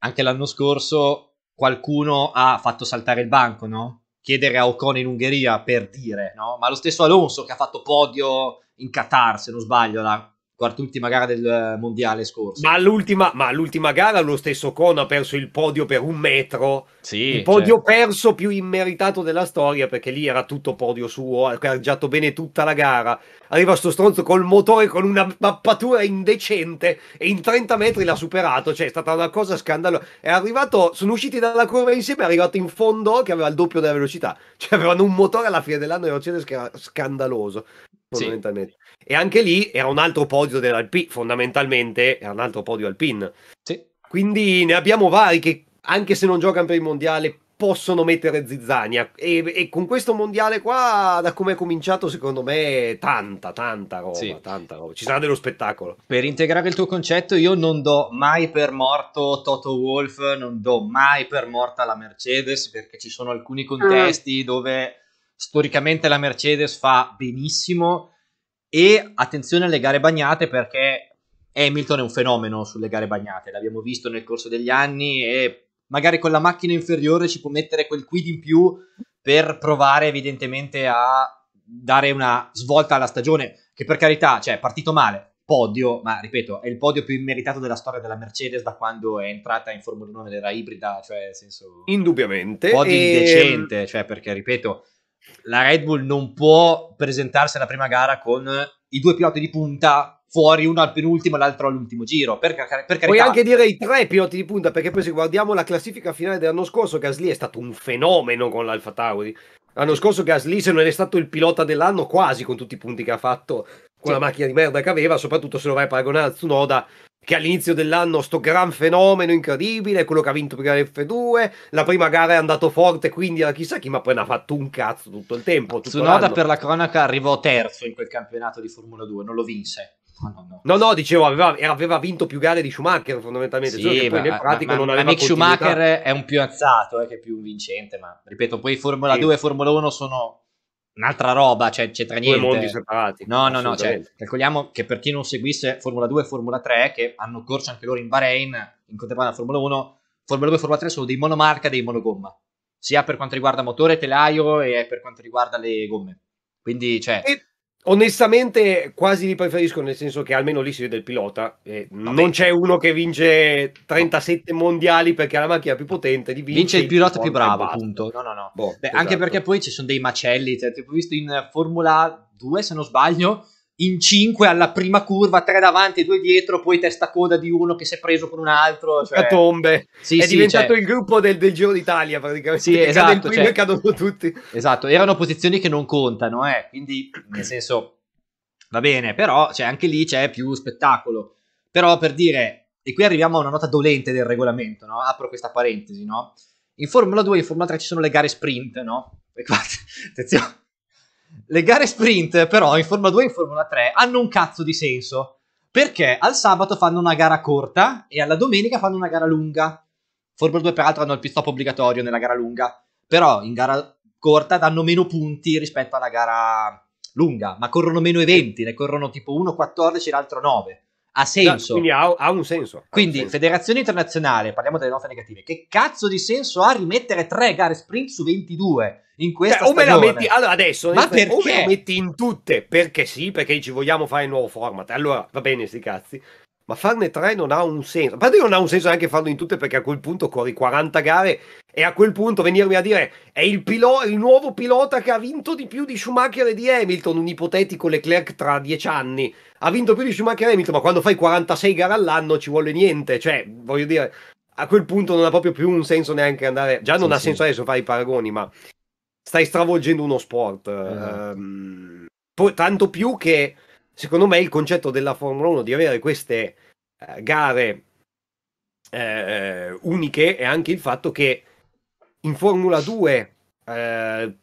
A: anche l'anno scorso qualcuno ha fatto saltare il banco, no? Chiedere a Ocon in Ungheria per dire, no? Ma lo stesso Alonso che ha fatto
B: podio in Qatar, se non sbaglio, la quart'ultima gara del mondiale scorso. Ma l'ultima, ma l'ultima gara lo stesso Cono ha perso il podio per un metro. Sì, il podio certo. perso più immeritato della storia perché lì era tutto podio suo, ha cargiato bene tutta la gara. Arriva sto stronzo col motore con una mappatura indecente e in 30 metri l'ha superato, cioè è stata una cosa scandalosa. È arrivato, sono usciti dalla curva insieme, è arrivato in fondo che aveva il doppio della velocità. Cioè avevano un motore alla fine dell'anno di Mercedes che era scandaloso. Fondamentalmente. Sì. E anche lì era un altro podio dell'Alpin, fondamentalmente era un altro podio Alpin. Sì. Quindi ne abbiamo vari che, anche se non giocano per il mondiale, possono mettere zizzania. E, e, con questo mondiale qua, da come è cominciato, secondo me, tanta, tanta roba, sì. tanta roba. Ci sarà
A: dello spettacolo. Per integrare il tuo concetto, io non do mai per morto Toto Wolf, non do mai per morta la Mercedes, perché ci sono alcuni contesti ah. dove storicamente la Mercedes fa benissimo e attenzione alle gare bagnate perché Hamilton è un fenomeno sulle gare bagnate, l'abbiamo visto nel corso degli anni e magari con la macchina inferiore ci può mettere quel quid in più per provare evidentemente a dare una svolta alla stagione che per carità, cioè, è partito male, podio, ma ripeto, è il podio più immeritato della storia della Mercedes da quando è entrata in Formula 1 era ibrida, cioè nel senso indubbiamente podio e... Ehm, indecente, cioè perché ripeto la Red Bull non può presentarsi alla prima gara con i due piloti di punta fuori, uno al penultimo e l'altro all'ultimo giro. Per, car- per Puoi anche
B: dire i tre piloti di punta, perché poi se guardiamo la classifica finale dell'anno scorso, Gasly è stato un fenomeno con l'Alfa Tauri. L'anno scorso Gasly, se non è stato il pilota dell'anno, quasi con tutti i punti che ha fatto con sì. la macchina di merda che aveva, soprattutto se lo vai a paragonare a Tsunoda, che all'inizio dell'anno sto gran fenomeno incredibile, quello che ha vinto prima l'F2, la prima gara è andato forte, quindi era chissà chi, ma poi ne ha fatto un cazzo tutto il tempo. Tutto Tsunoda l'anno. per la cronaca arrivò terzo in quel campionato di Formula 2, non lo vinse. No, no, no. no dicevo, aveva, aveva, vinto più gare di Schumacher fondamentalmente. Sì, ma, ma, ma, ma Mick Schumacher è un più
A: alzato eh, che più un vincente, ma ripeto, poi Formula sì. 2 e Formula 1 sono un'altra roba, cioè c'è tra niente. Due mondi separati. No, no, no, cioè, calcoliamo che per chi non seguisse Formula 2 e Formula 3, che hanno corso anche loro in Bahrain, in contemporanea Formula 1, Formula 2 e Formula 3 sono dei monomarca e dei monogomma, sia
B: per quanto riguarda motore, telaio e per quanto riguarda le gomme. Quindi, cioè... E Onestamente quasi li preferisco nel senso che almeno lì si vede il pilota. Eh, non c'è uno che vince 37 mondiali perché ha la macchina più potente. Vince, vince il pilota più bravo,
A: appunto. No, no, no. Boh, Beh, esatto. Anche perché poi ci sono dei macelli. Cioè, tipo visto in Formula 2, se non sbaglio, in 5 alla prima curva, 3 davanti e 2 dietro, poi testa coda di uno che si è preso con un altro. Cioè... A tombe.
B: Sì, è sì, diventato cioè... il gruppo del, del, Giro d'Italia
A: praticamente. Sì, esatto. Cade il primo cioè... e cadono tutti. Esatto, erano posizioni che non contano, eh. quindi nel (clears throat) senso va bene, però cioè, anche lì c'è più spettacolo. Però per dire, e qui arriviamo a una nota dolente del regolamento, no? apro questa parentesi, no? in Formula 2 e in Formula 3 ci sono le gare sprint, no? E qua, (laughs) attenzione le gare sprint, però, in Formula 2 e in Formula 3 hanno un cazzo di senso. Perché al sabato fanno una gara corta e alla domenica fanno una gara lunga. Formula 2, peraltro, hanno il pit stop obbligatorio nella gara lunga. Però in gara corta danno meno punti rispetto alla gara lunga, ma corrono meno eventi, ne corrono tipo uno 14 e l'altro 9 ha senso. Quindi ha, ha un senso. quindi, un senso. Federazione Internazionale, parliamo delle note negative, che cazzo di senso ha rimettere tre gare sprint
B: su 22 in cioè, questa cioè, o me la metti allora adesso, ma perché? o me la metti in tutte perché sì, perché ci vogliamo fare il nuovo format. Allora va bene, sti cazzi ma farne tre non ha un senso. A parte che non ha un senso neanche farlo in tutte perché a quel punto corri 40 gare e a quel punto venirmi a dire è il, pilo- il nuovo pilota che ha vinto di più di Schumacher e di Hamilton, un ipotetico Leclerc tra dieci anni. Ha vinto più di Schumacher e Hamilton, ma quando fai 46 gare all'anno ci vuole niente. Cioè, voglio dire, a quel punto non ha proprio più un senso neanche andare... Già non sì, ha senso adesso fare i paragoni, ma stai stravolgendo uno sport. Eh. Ehm, poi, tanto più che secondo me il concetto della Formula 1 di avere queste eh, gare eh, uniche è anche il fatto che in Formula 2 eh,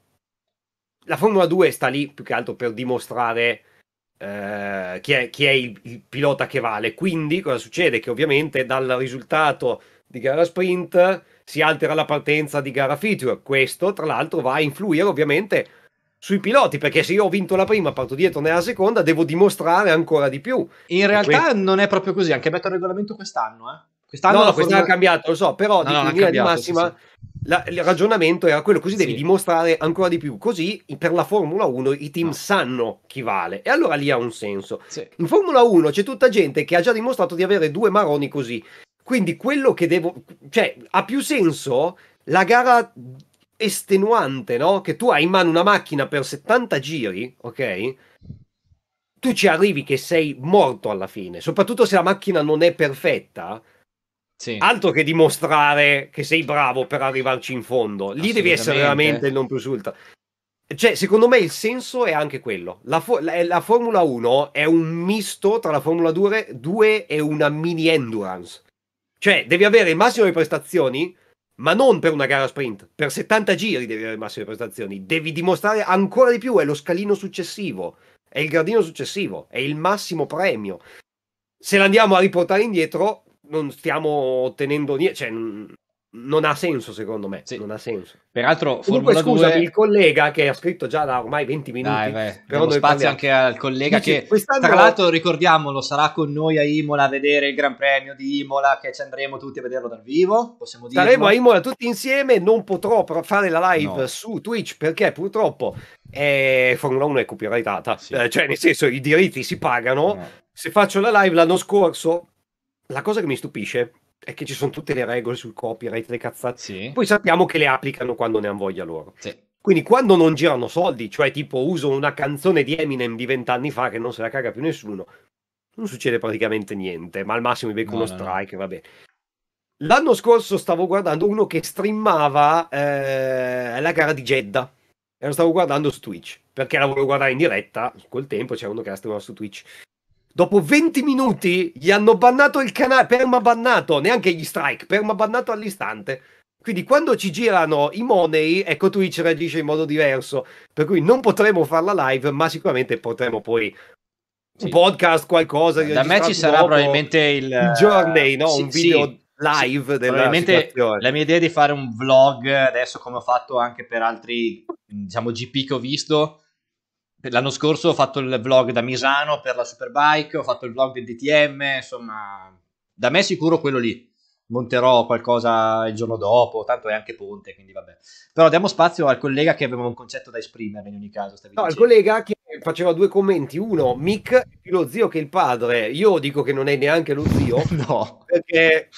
B: la Formula 2 sta lì più che altro per dimostrare eh, chi è, chi è il, il, pilota che vale. Quindi cosa succede? Che ovviamente dal risultato di gara sprint si altera la partenza di gara feature. Questo tra l'altro va a influire ovviamente sui piloti, perché se io ho vinto la prima, parto dietro nella seconda, devo dimostrare ancora di più. In realtà quindi... non è proprio così, anche metto il regolamento quest'anno, eh.
A: Quest'anno no, no, quest'anno ha
B: cambiato, lo so, però no, di, no, cambiato, di massima sì, sì. La, il ragionamento era quello, così sì. devi dimostrare ancora di più, così per la Formula 1 i team sanno chi vale e allora lì ha un senso. In Formula 1 c'è tutta gente che ha già dimostrato di avere due maroni così, quindi quello che devo, cioè ha più senso la gara estenuante, no? Che tu hai in mano una macchina per 70 giri, ok? Tu ci arrivi che sei morto alla fine, soprattutto se la macchina non è perfetta. Sì. Altro che dimostrare che sei bravo per arrivarci in fondo, lì devi essere veramente il non più ultra. Cioè, secondo me il senso è anche quello. La, for- la-, la Formula 1 è un misto tra la Formula 2 e una mini endurance. Cioè, devi avere il massimo di prestazioni, ma non per una gara sprint, per 70 giri devi avere massime prestazioni, devi dimostrare ancora di più, è lo scalino successivo, è il gradino successivo, è il massimo premio. Se l'andiamo a riportare indietro non stiamo ottenendo niente, cioè non ha senso secondo me, sì. non ha senso. Peraltro
A: Comunque, scusa 2... il
B: collega che ha scritto già da ormai 20 minuti, Dai, beh, però spazio parliamo. anche
A: al collega Dice, che quest'anno... tra l'altro ricordiamolo sarà con noi a Imola a vedere il Gran Premio di Imola che ci andremo tutti a vederlo dal vivo, possiamo dire. Saremo a Imola
B: tutti insieme, non potrò però fare la live no. su Twitch perché purtroppo è eh, Formula 1 è copyrightata, sì. eh, cioè nel senso i diritti si pagano. No. Se faccio la live l'anno scorso, la cosa che mi stupisce è che ci sono tutte le regole sul copyright, le cazzate. Sì. Poi sappiamo che le applicano quando ne hanno voglia loro. Sì. Quindi quando non girano soldi, cioè tipo uso una canzone di Eminem di vent'anni fa che non se la caga più nessuno, non succede praticamente niente, ma al massimo mi becco no, uno no, strike, no. vabbè. L'anno scorso stavo guardando uno che streamava eh, la gara di Jeddah e lo stavo guardando su Twitch perché la volevo guardare in diretta. Col tempo c'era uno che la streamava su Twitch Dopo 20 minuti gli hanno bannato il canale, perma bannato, neanche gli strike, perma bannato all'istante. Quindi quando ci girano i money, ecco Twitch reagisce in modo diverso, per cui non potremo farla live, ma sicuramente potremo poi sì. un podcast, qualcosa. Da me ci sarà probabilmente il, il journey, no? sì, un video sì, live probabilmente situazione.
A: La mia idea è di fare un vlog adesso come ho fatto anche per altri diciamo GP che ho visto L'anno scorso ho fatto il vlog da Misano per la Superbike, ho fatto il vlog del DTM, insomma, da me sicuro quello lì. Monterò qualcosa il giorno dopo, tanto è anche ponte, quindi vabbè. Però diamo
B: spazio al collega che aveva un
A: concetto da esprimere in ogni caso. No, al
B: collega che faceva due commenti, uno Mick più lo zio che il padre. Io dico che non è neanche lo zio. (laughs) no. Perché,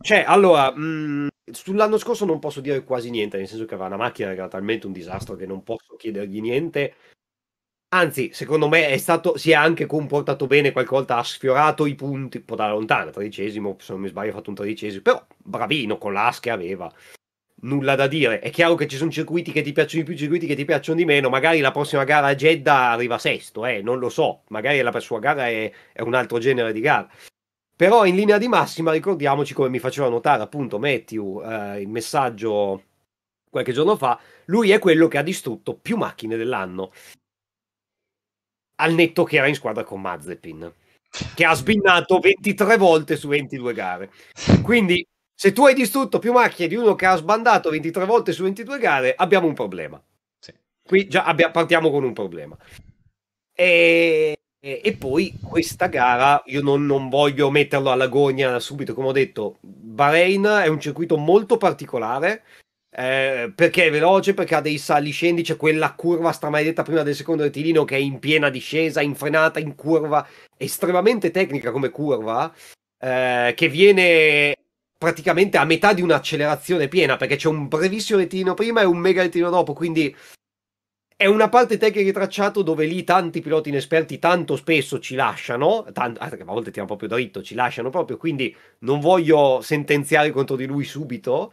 B: cioè, allora... Mh mm, sull'anno scorso non posso dire quasi niente, nel senso che aveva una macchina che era talmente un disastro che non posso chiedergli niente Anzi, secondo me è stato, si è anche comportato bene qualche volta, ha sfiorato i punti, un po' da lontano, tredicesimo, se non mi sbaglio ha fatto un tredicesimo, però bravino con l'as che aveva. Nulla da dire, è chiaro che ci sono circuiti che ti piacciono di più, circuiti che ti piacciono di meno, magari la prossima gara a Jeddah arriva sesto, eh, non lo so, magari la sua gara è, è un altro genere di gara. Però in linea di massima ricordiamoci come mi faceva notare appunto Matthew eh, il messaggio qualche giorno fa, lui è quello che ha distrutto più macchine dell'anno al netto che era in squadra con Mazepin, che ha sbinnato 23 volte su 22 gare. Quindi, se tu hai distrutto più macchie di uno che ha sbandato 23 volte su 22 gare, abbiamo un problema. Sì. Qui già abbia, partiamo con un problema. E, e, e poi questa gara, io non, non, voglio metterlo alla gogna subito, come ho detto, Bahrain è un circuito molto particolare eh, perché è veloce, perché ha dei sali scendi, c'è quella curva stramaledetta prima del secondo rettilineo che è in piena discesa, in frenata, in curva, estremamente tecnica come curva, eh, che viene praticamente a metà di un'accelerazione piena, perché c'è un brevissimo rettilineo prima e un mega rettilineo dopo, quindi è una parte tecnica di tracciato dove lì tanti piloti inesperti tanto spesso ci lasciano, tant- ah, a volte tirano proprio dritto, ci lasciano proprio, quindi non voglio sentenziare contro di lui subito,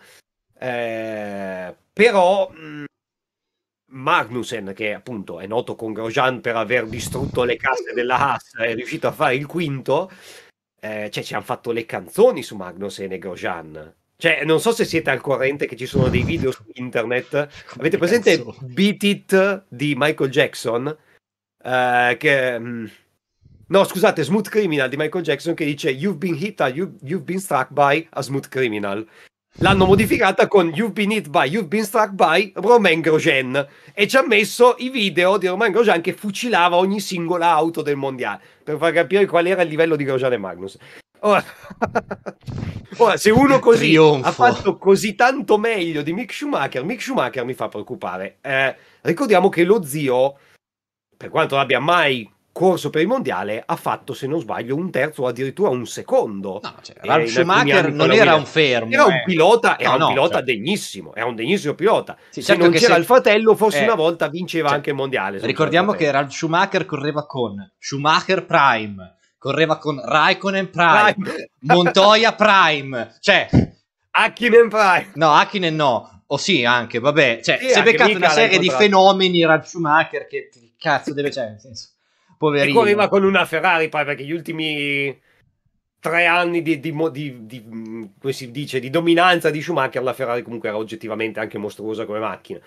B: eh, però mm, Magnussen, che appunto è noto con Grosjean per aver distrutto le casse della Haas, è riuscito a fare il quinto. Eh, cioè, ci hanno fatto le canzoni su Magnussen e Grosjean. Cioè, non so se siete al corrente che ci sono dei video su internet. Avete presente Beat It di Michael Jackson? Eh, che, mm, no, scusate, Smooth Criminal di Michael Jackson che dice You've been hit, you've, you've been struck by a smooth criminal l'hanno modificata con You've Been Hit By, You've Been Struck By Romain Grosjean e ci ha messo i video di Romain Grosjean che fucilava ogni singola auto del mondiale per far capire qual era il livello di Grosjean e Magnus. Ora, (laughs) Ora se uno così Trionfo. ha fatto così tanto meglio di Mick Schumacher, Mick Schumacher mi fa preoccupare. Eh, ricordiamo che lo zio, per quanto abbia mai corso per il mondiale ha fatto, se non sbaglio, un terzo o addirittura un secondo. No, cioè, eh, Ralf Schumacher non era un fermo. Era eh. un pilota, era no, un pilota cioè. degnissimo, era un degnissimo pilota. Sì, certo se non c'era se... il fratello, forse eh. una volta vinceva cioè, anche il mondiale. Ricordiamo che
A: Ralf Schumacher correva con Schumacher Prime, correva con Raikkonen Prime, Prime. (laughs) Montoya Prime, cioè... (laughs) Hakkinen Prime. No, Hakkinen no. O oh, sì, anche, vabbè. Cioè, sì, si è beccata una serie di fenomeni Ralf Schumacher che cazzo deve... c'è, cioè, nel senso poverino. E correva
B: con una Ferrari, poi perché gli ultimi tre anni di, di, di, di, come si dice, di dominanza di Schumacher, la Ferrari comunque era oggettivamente anche mostruosa come macchina.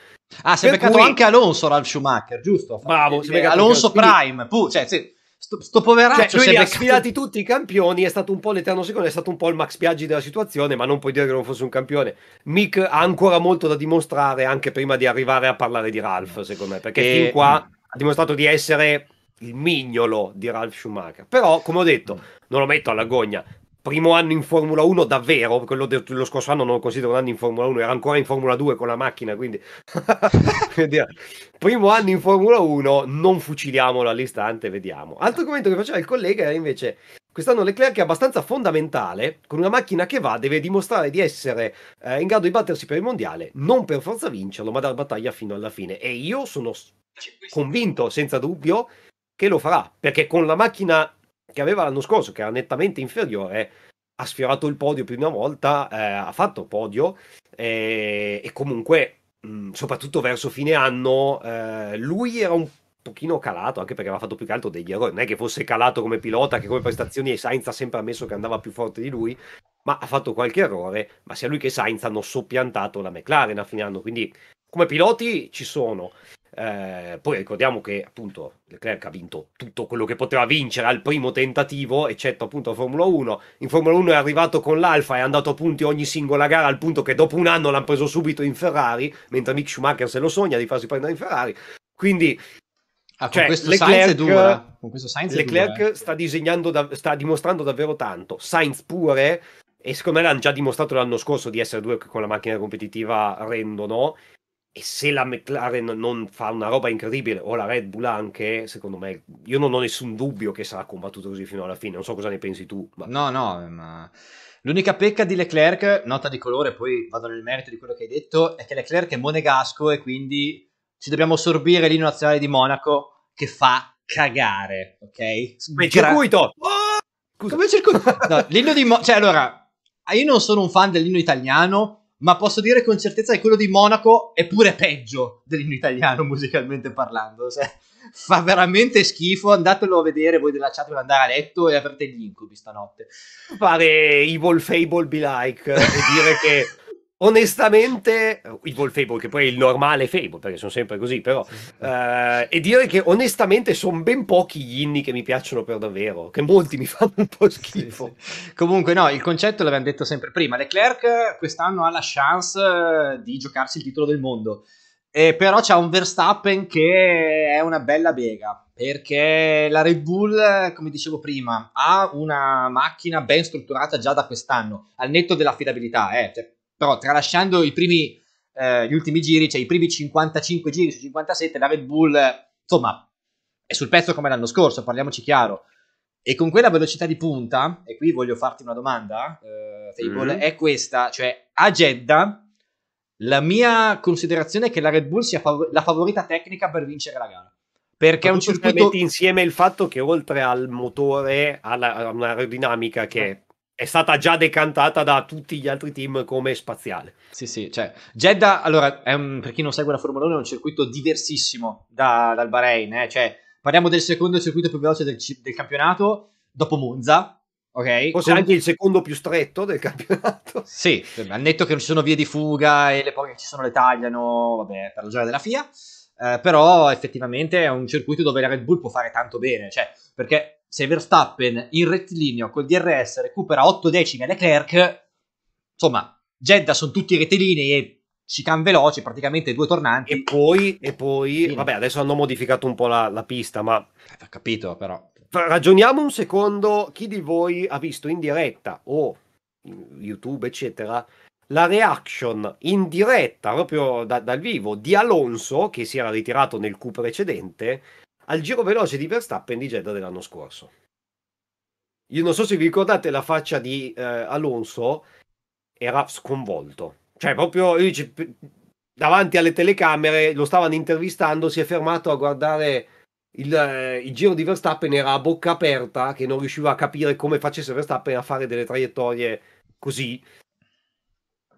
A: Ah, si è beccato cui... anche
B: Alonso Ralf Schumacher, giusto? Bravo, si è eh, beccato Alonso Prime, pu- cioè, sì. Sto, sto poveraccio cioè, lui li beccato... ha sfidati tutti i campioni è stato un po' l'eterno secondo è stato un po' il Max Piaggi della situazione ma non puoi dire che non fosse un campione Mick ha ancora molto da dimostrare anche prima di arrivare a parlare di Ralph secondo me perché e... Eh, fin qua mm. ha dimostrato di essere il mignolo di Ralf Schumacher. Però, come ho detto, mm. non lo metto all'agonia. Primo anno in Formula 1 davvero, quello dello scorso anno non lo considero un anno in Formula 1, era ancora in Formula 2 con la macchina, quindi... (laughs) Primo anno in Formula 1, non fuciliamolo all'istante, vediamo. Altro commento che faceva il collega era invece quest'anno Leclerc è abbastanza fondamentale, con una macchina che va deve dimostrare di essere eh, in grado di battersi per il mondiale, non per forza vincerlo, ma dar battaglia fino alla fine. E io sono convinto, senza dubbio, che lo farà, perché con la macchina che aveva l'anno scorso, che era nettamente inferiore, ha sfiorato il podio più prima volta, eh, ha fatto podio eh, e comunque, mh, mm, soprattutto verso fine anno, eh, lui era un pochino calato, anche perché aveva fatto più che altro degli errori, non è che fosse calato come pilota, che come prestazioni e Sainz ha sempre ammesso che andava più forte di lui, ma ha fatto qualche errore, ma sia lui che Sainz hanno soppiantato la McLaren a fine anno, quindi come piloti ci sono. Eh, poi ricordiamo che appunto Leclerc ha vinto tutto quello che poteva vincere al primo tentativo, eccetto appunto Formula 1. In Formula 1 è arrivato con l'Alfa, è andato a punti ogni singola gara, al punto che dopo un anno l'hanno preso subito in Ferrari, mentre Mick Schumacher se lo sogna di farsi prendere in Ferrari. Quindi Ah, cioè, Leclerc, Leclerc dura, eh. sta, da, sta dimostrando davvero tanto. Sainz pure, e secondo me l'hanno già dimostrato l'anno scorso di essere due che con la macchina competitiva rendono. E se la McLaren non fa una roba incredibile, o la Red Bull anche, secondo me, io non ho nessun dubbio che sarà combattuto così fino alla fine. Non so cosa ne pensi tu. Ma... No, no, ma l'unica
A: pecca di Leclerc, nota di colore, poi vado nel merito di quello che hai detto, è che Leclerc è monegasco e quindi ci dobbiamo sorbire l'inno nazionale di Monaco che fa cagare, ok? Come il circuito! Oh! Scusa. Come circuito? No, l'inno di Monaco... Cioè, allora, io non sono un fan dell'inno italiano, ma posso dire con certezza che quello di Monaco è pure peggio dell'inno italiano musicalmente parlando. Cioè, fa veramente schifo. Andatelo a vedere voi della chat per andare a letto e avrete gli incubi stanotte.
B: Fare Evil Fable Be Like e dire che onestamente il Wolf Fable che poi è il normale Fable perché sono sempre così però eh, e dire che onestamente sono ben pochi gli inni che mi piacciono per davvero che molti mi fanno un po' schifo sì, sì. comunque no il concetto l'abbiamo
A: detto sempre prima Leclerc quest'anno ha la chance eh, di giocarsi il titolo del mondo eh, però c'è un Verstappen che è una bella bega perché la Red Bull, come dicevo prima, ha una macchina ben strutturata già da quest'anno, al netto dell'affidabilità, eh, cioè, però tralasciando i primi, eh, gli ultimi giri, cioè i primi 55 giri su 57, la Red Bull, insomma, è sul pezzo come l'anno scorso, parliamoci chiaro. E con quella velocità di punta, e qui voglio farti una domanda, eh, Fable, mm. è questa, cioè a Jeddah la mia considerazione è che la Red Bull sia fav- la favorita tecnica per vincere la gara.
B: Perché è un circuito... metti insieme il fatto che oltre al motore, alla, a un'aerodinamica che eh. è è stata già decantata da tutti gli altri team come spaziale. Sì, sì, cioè Jeddah, allora, un, per chi non segue
A: la Formula 1 è un circuito diversissimo da, dal Bahrain, eh? cioè parliamo del secondo circuito più veloce del, del campionato dopo Monza, ok? Forse Con... anche il secondo più stretto del campionato. (laughs) Sì, al netto che non ci sono vie di fuga e le poche che ci sono le tagliano, vabbè, per la gioia della FIA. Eh, però effettivamente è un circuito dove la Red Bull può fare tanto bene, cioè, perché se Verstappen in rettilineo col DRS recupera 8 decimi a Leclerc, insomma, Jeddah sono tutti rettilinei e chicane veloci, praticamente due tornanti.
B: E poi, e poi vabbè, adesso hanno modificato un po' la, la pista, ma... Eh, Ho capito, però. Ragioniamo un secondo, chi di voi ha visto in diretta o in YouTube, eccetera, la reaction in diretta, proprio da, dal vivo, di Alonso, che si era ritirato nel Q precedente, al giro veloce di Verstappen di Jeddah dell'anno scorso. Io non so se vi ricordate la faccia di eh, Alonso, era sconvolto. Cioè, proprio dice, davanti alle telecamere, lo stavano intervistando, si è fermato a guardare il, eh, il, giro di Verstappen, era a bocca aperta, che non riusciva a capire come facesse Verstappen a fare delle traiettorie così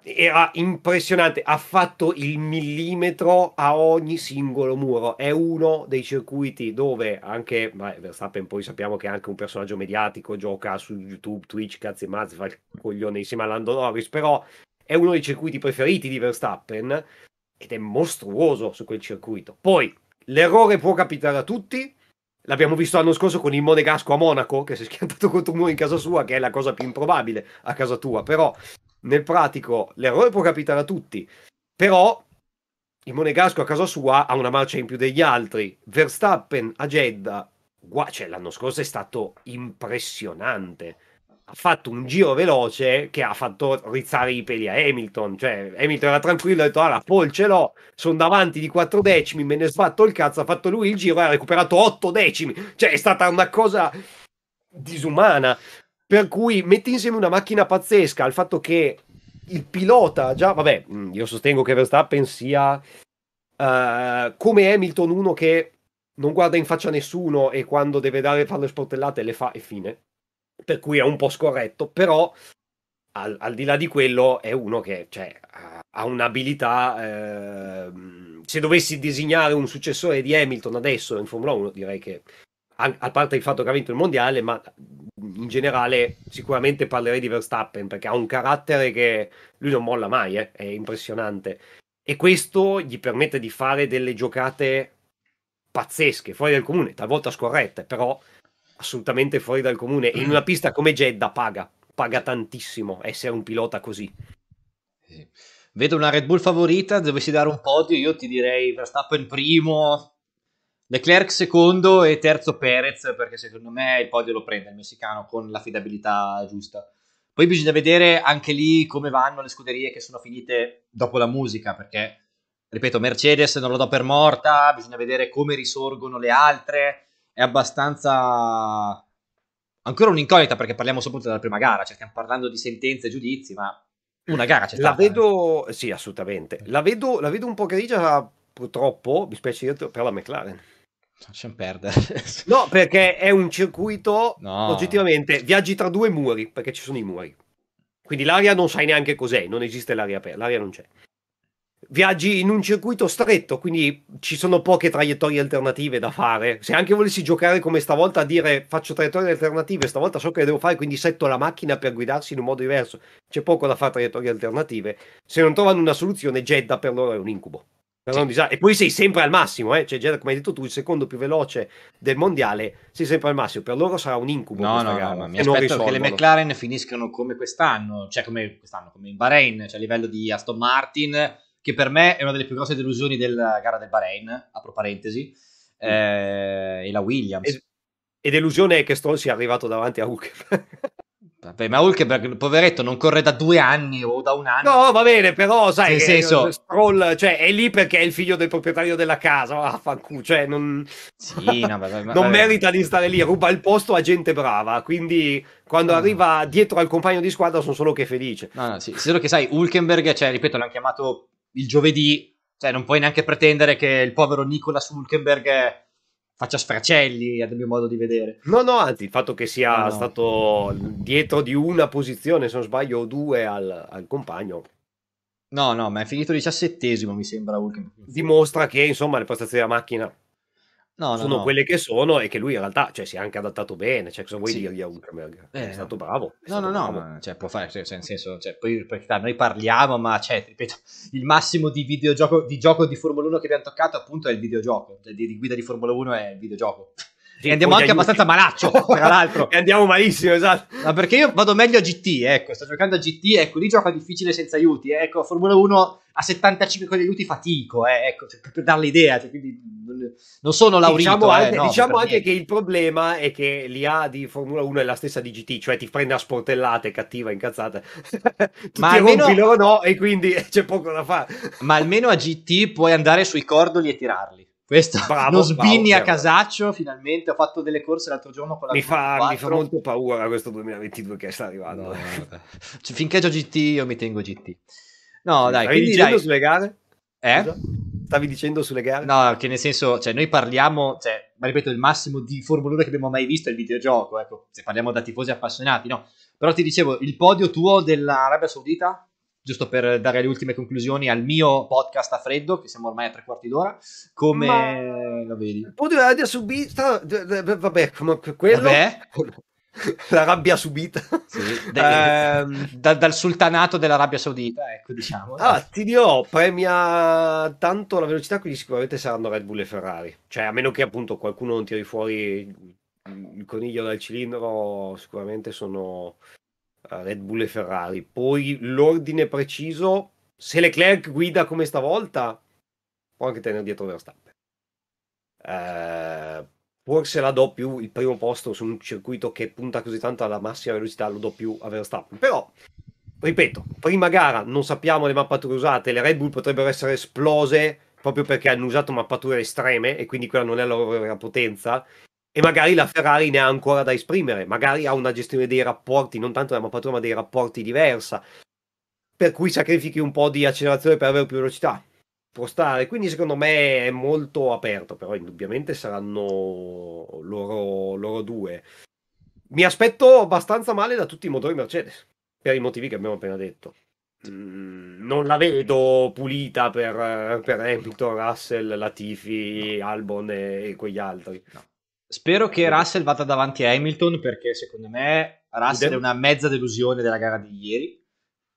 B: era impressionante, ha fatto il millimetro a ogni singolo muro. È uno dei circuiti dove anche beh, Verstappen, poi sappiamo che è anche un personaggio mediatico, gioca su YouTube, Twitch, cazzi e mazzi, fa il coglione insieme a Lando Norris, però è uno dei circuiti preferiti di Verstappen ed è mostruoso su quel circuito. Poi l'errore può capitare a tutti. L'abbiamo visto l'anno scorso con il Monegasco a Monaco, che si è schiantato contro un muro in casa sua, che è la cosa più improbabile a casa tua, però nel pratico l'errore può capitare a tutti, però il Monegasco a casa sua ha una marcia in più degli altri. Verstappen a Jeddah, gua- cioè, l'anno scorso è stato impressionante. Ha fatto un giro veloce che ha fatto rizzare i peli a Hamilton. Cioè, Hamilton era tranquillo, ha detto: Ah, Paul ce l'ho, sono davanti di quattro decimi, me ne sbatto il cazzo. Ha fatto lui il giro e ha recuperato otto decimi. Cioè, è stata una cosa disumana. Per cui metti insieme una macchina pazzesca al fatto che il pilota già, vabbè, mm, io sostengo che Verstappen sia uh, come Hamilton uno che non guarda in faccia a nessuno e quando deve dare, fare le sportellate le fa e fine. Per cui è un po' scorretto, però al, al di là di quello è uno che cioè, ha un'abilità... Eh, se dovessi disegnare un successore di Hamilton adesso in Formula 1 direi che a, parte il fatto che ha vinto il mondiale, ma in generale sicuramente parlerei di Verstappen perché ha un carattere che lui non molla mai, eh? è impressionante. E questo gli permette di fare delle giocate pazzesche, fuori dal comune, talvolta scorrette, però assolutamente fuori dal comune. E In una pista come Jeddah paga, paga tantissimo essere un pilota così. Vedo una Red Bull favorita, dovessi dare un
A: podio, io ti direi Verstappen primo, Leclerc secondo e terzo Perez, perché secondo me il podio lo prende il messicano con l'affidabilità giusta. Poi bisogna vedere anche lì come vanno le scuderie che sono finite dopo la musica, perché, ripeto, Mercedes non lo do per morta, bisogna vedere come risorgono le altre, è abbastanza... Ancora un'incognita perché parliamo soprattutto della prima gara, cioè stiamo parlando di sentenze e
B: giudizi, ma una gara c'è stata. La eh. vedo, sì, assolutamente, la vedo, la vedo un po' grigia purtroppo, mi spiace io, per la McLaren lasciamo perdere. (laughs) no, perché è un circuito, no. oggettivamente, viaggi tra due muri, perché ci sono i muri. Quindi l'aria non sai neanche cos'è, non esiste l'aria aperta, l'aria non c'è. Viaggi in un circuito stretto, quindi ci sono poche traiettorie alternative da fare. Se anche volessi giocare come stavolta a dire faccio traiettorie alternative, stavolta so che le devo fare, quindi setto la macchina per guidarsi in un modo diverso. C'è poco da fare traiettorie alternative. Se non trovano una soluzione, Jedda per loro è un incubo. Sì. E poi sei sempre al massimo, eh? cioè, come hai detto tu, il secondo più veloce del mondiale, sei sempre al massimo. Per loro sarà un incubo. No, no, gara, no, mi aspetto che le McLaren finiscano come quest'anno, cioè
A: come quest'anno, come in Bahrain, cioè a livello di Aston Martin, che per me è una delle più grosse delusioni della gara del Bahrain, apro parentesi, mm. eh, e la Williams. E, e delusione è che Stroll sia arrivato davanti a Hulk. (laughs) Vabbè, ma Hulkenberg, poveretto, non corre da due anni o da un anno.
B: No, va bene, però, sai, senso... Eh, Stroll cioè, è lì perché è il figlio del proprietario della casa. Vaffanculo, cioè, non, sì, (laughs) no, vabbè, non merita di stare lì. Ruba il posto a gente brava. Quindi, quando mm. arriva dietro al compagno di squadra, sono solo che felice. No,
A: no, sì. Solo che, sai, Hulkenberg, cioè, ripeto, l'hanno chiamato il giovedì. Cioè, non puoi neanche
B: pretendere che il povero Nicolas Hulkenberg È faccia sfracelli a mio modo di vedere. No, no, anzi, il fatto che sia no. stato dietro di una posizione, se non sbaglio, o due al, al compagno. No, no, ma è finito diciassettesimo, mi sembra, Dimostra che, insomma, le prestazioni della macchina
A: No, no, sono no. quelle
B: che sono e che lui in realtà cioè, si è anche adattato bene. Cioè, cosa vuoi sì. dirgli a Ultramerg? Eh, è stato bravo.
A: È no, stato no, bravo. no, ma,
B: cioè, può fare, cioè, nel senso,
A: cioè, poi perché noi parliamo, ma cioè, ripeto, il massimo di videogioco di gioco di Formula 1 che abbiamo toccato appunto è il videogioco, cioè, di, di guida di Formula 1 è il videogioco. Sì, e andiamo anche abbastanza malaccio, (laughs) tra l'altro. e andiamo malissimo, esatto. Ma perché io vado meglio a GT, ecco, sto giocando a GT, ecco, lì gioca difficile senza aiuti, eh, ecco, Formula 1 a 75 con gli aiuti fatico, eh, ecco, per, cioè, per, per dare l'idea, cioè, quindi non sono laureato. Diciamo, eh, anche, eh, no, diciamo anche
B: che il problema è che l'IA di Formula 1 è la stessa di GT, cioè ti prende a sportellate, cattiva, incazzata. (laughs) Ma ti almeno... rompi
A: loro no e quindi (laughs) c'è poco da fare. Ma almeno a GT puoi andare
B: sui cordoli e tirarli. Questo bravo, lo (laughs) sbinni bravo, a
A: casaccio, bravo. finalmente ho fatto delle corse l'altro giorno con la mi fa, mi fa
B: molto paura questo 2022 che sta arrivando. No, cioè, finché già GT io mi tengo GT.
A: No, dai, Stavi quindi dai. sulle gare? Eh? Scusa? Stavi dicendo sulle gare? No, che nel senso, cioè, noi parliamo, cioè, ma ripeto, il massimo di Formula 1 che abbiamo mai visto è il videogioco, ecco, se parliamo da tifosi appassionati, no? Però ti dicevo, il podio tuo dell'Arabia Saudita, giusto per dare le ultime conclusioni al mio podcast a freddo, che siamo ormai a tre
B: quarti d'ora, come Ma... lo vedi? Poteva adesso, vabbè, come quello... Vabbè. (laughs) la rabbia subita sì, (laughs) de- eh, da, dal
A: sultanato dell'Arabia Saudita, ecco diciamo. Ah,
B: ti dirò, premia tanto la velocità, quindi sicuramente saranno Red Bull e Ferrari. Cioè, a meno che appunto qualcuno non tiri fuori il coniglio dal cilindro, sicuramente sono eh, Red Bull e Ferrari. Poi l'ordine preciso, se Leclerc guida come stavolta, può anche tenere dietro Verstappen. Eh, forse la do più il primo posto su un circuito che punta così tanto alla massima velocità, lo do più a Verstappen. Però, ripeto, prima gara non sappiamo le mappature usate, le Red Bull potrebbero essere esplose proprio perché hanno usato mappature estreme e quindi quella non è la loro vera potenza. E magari la Ferrari ne ha ancora da esprimere, magari ha una gestione dei rapporti, non tanto della mappatura, ma dei rapporti diversa. Per cui sacrifichi un po' di accelerazione per avere più velocità può stare. Quindi secondo me è molto aperto, però indubbiamente saranno loro, loro due. Mi aspetto abbastanza male da tutti i motori Mercedes, per i motivi che abbiamo appena detto. Mm, non la vedo pulita per, per Hamilton, Russell, Latifi, Albon e, e quegli altri. Spero che Russell vada
A: davanti a Hamilton perché secondo me Russell è una mezza delusione della gara di ieri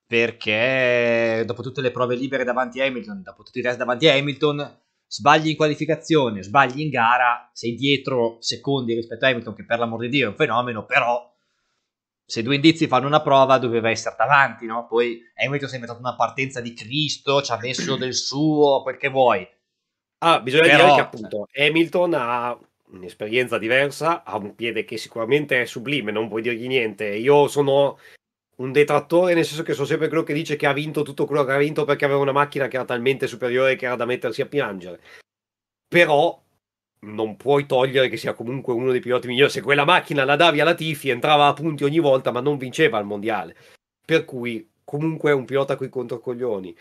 A: perché dopo tutte le prove libere davanti a Hamilton, dopo tutti i test davanti a Hamilton, sbagli in qualificazione, sbagli in gara, sei dietro secondi rispetto a Hamilton, che per l'amor di Dio è un fenomeno, però se due indizi fanno una prova doveva essere davanti, no? Poi Hamilton si è inventato una partenza di Cristo, ci ha messo del suo, quel che vuoi.
B: Ah, bisogna però... dire che appunto Hamilton ha un'esperienza diversa, ha un piede che sicuramente è sublime, non vuoi dirgli niente. Io sono un detrattore, nel senso che sono sempre quello che dice che ha vinto tutto quello che ha vinto perché aveva una macchina che era talmente superiore che era da mettersi a piangere. Però non puoi togliere che sia comunque uno dei piloti migliori. Se quella macchina la davi alla Tifi, entrava a punti ogni volta, ma non vinceva il mondiale. Per cui, comunque, è un pilota coi controcoglioni.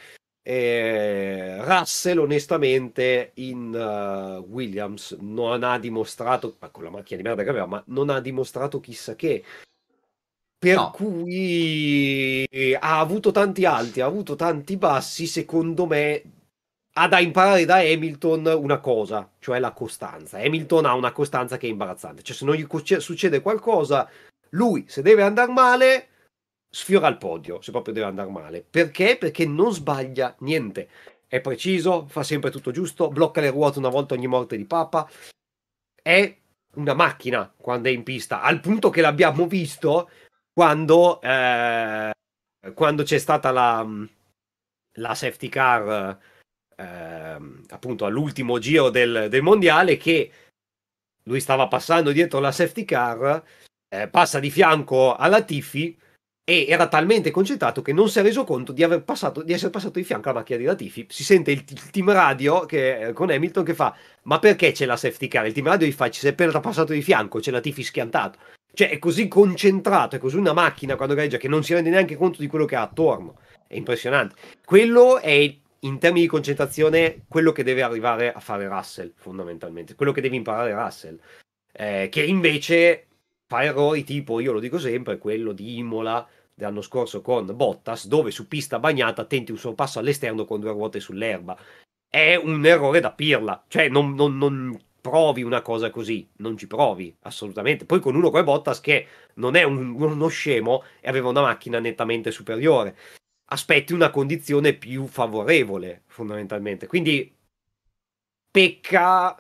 B: E Russell, onestamente, in uh, Williams non ha dimostrato, ma con la macchina di merda che aveva, ma non ha dimostrato chissà che per no. cui ha avuto tanti alti, ha avuto tanti bassi, secondo me ha da imparare da Hamilton una cosa, cioè la costanza. Hamilton ha una costanza che è imbarazzante, cioè se non gli succede qualcosa, lui se deve andare male sfiora il podio, se proprio deve andare male. Perché? Perché non sbaglia niente. È preciso, fa sempre tutto giusto, blocca le ruote una volta ogni morte di papa. È una macchina quando è in pista, al punto che l'abbiamo visto quando, eh, quando c'è stata la, mm, la safety car eh, appunto all'ultimo giro del, del, mondiale che lui stava passando dietro la safety car, eh, passa di fianco alla Tiffy e era talmente concentrato che non si è reso conto di, aver passato, di essere passato di fianco alla macchina di Latifi. Si sente il, il team radio che, eh, con Hamilton che fa: Ma perché c'è la safety car? Il team radio gli fa: Ci sei appena passato di fianco, c'è Latifi schiantato. Cioè, è così concentrato, è così una macchina quando gareggia che non si rende neanche conto di quello che ha attorno. È impressionante. Quello è in termini di concentrazione quello che deve arrivare a fare Russell, fondamentalmente, quello che deve imparare Russell, eh, che invece fa errori tipo, io lo dico sempre, quello di Imola dell'anno scorso con Bottas, dove su pista bagnata tenti un sorpasso all'esterno con due ruote sull'erba. È un errore da pirla, cioè non, non, non provi una cosa così, non ci provi assolutamente. Poi con uno come Bottas che non è un, uno scemo e aveva una macchina nettamente superiore, aspetti una condizione più favorevole fondamentalmente. Quindi pecca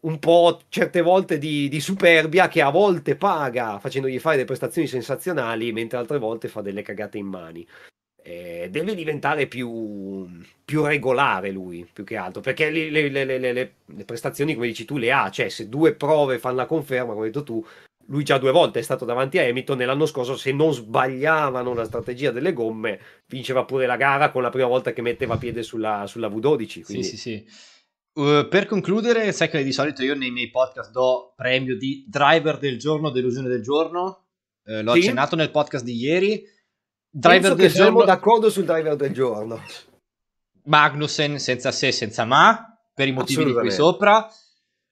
B: un po' certe volte di, di, superbia che a volte paga facendogli fare delle prestazioni sensazionali mentre altre volte fa delle cagate in mani eh, deve diventare più, più, regolare lui, più che altro, perché le, le, le, le, prestazioni, come dici tu, le ha, cioè se due prove fanno la conferma, come hai detto tu, lui già due volte è stato davanti a Hamilton e l'anno scorso se non sbagliavano la strategia delle gomme vinceva pure la gara con la prima volta che metteva piede sulla, sulla V12. Quindi... Sì, sì, sì.
A: Uh, per concludere, sai che di solito io nei miei podcast do premio di driver del giorno, delusione del giorno, uh, l'ho sì. accennato nel podcast di ieri, driver del siamo giorno.
B: d'accordo sul driver del giorno.
A: Magnussen senza se, senza ma, per i motivi di qui sopra.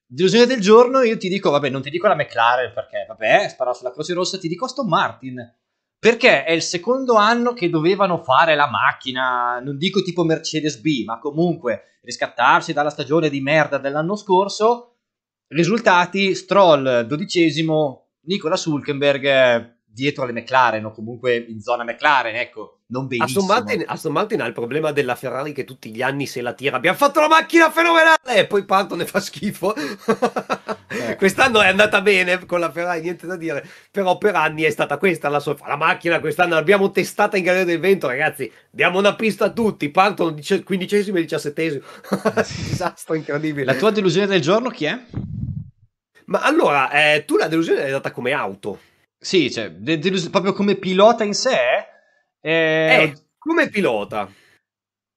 A: Delusione del giorno, io ti dico, vabbè, non ti dico la McLaren perché, vabbè, sparò sulla Croce Rossa, ti dico Aston Martin. Perché è il secondo anno che dovevano fare la macchina, non dico tipo Mercedes B, ma comunque riscattarsi dalla stagione di merda dell'anno scorso. Risultati, Stroll dodicesimo,
B: Nicola Sulkenberg dietro alle McLaren o comunque in zona McLaren, ecco, non benissimo. Aston Martin, Aston Martin, ha il problema della Ferrari che tutti gli anni se la tira, abbiamo fatto la macchina fenomenale, e poi parto ne fa schifo. Eh. (laughs) quest'anno è andata bene con la Ferrari, niente da dire, però per anni è stata questa la sua la macchina, quest'anno l'abbiamo testata in galera del vento, ragazzi, diamo una pista a tutti, partono quindicesimo e 17 (laughs) Disastro incredibile. La tua delusione del giorno chi è? Ma allora, eh, tu la delusione l'hai data come auto sì, cioè, de- delus- proprio come pilota in sé? Eh,
A: eh, eh come pilota.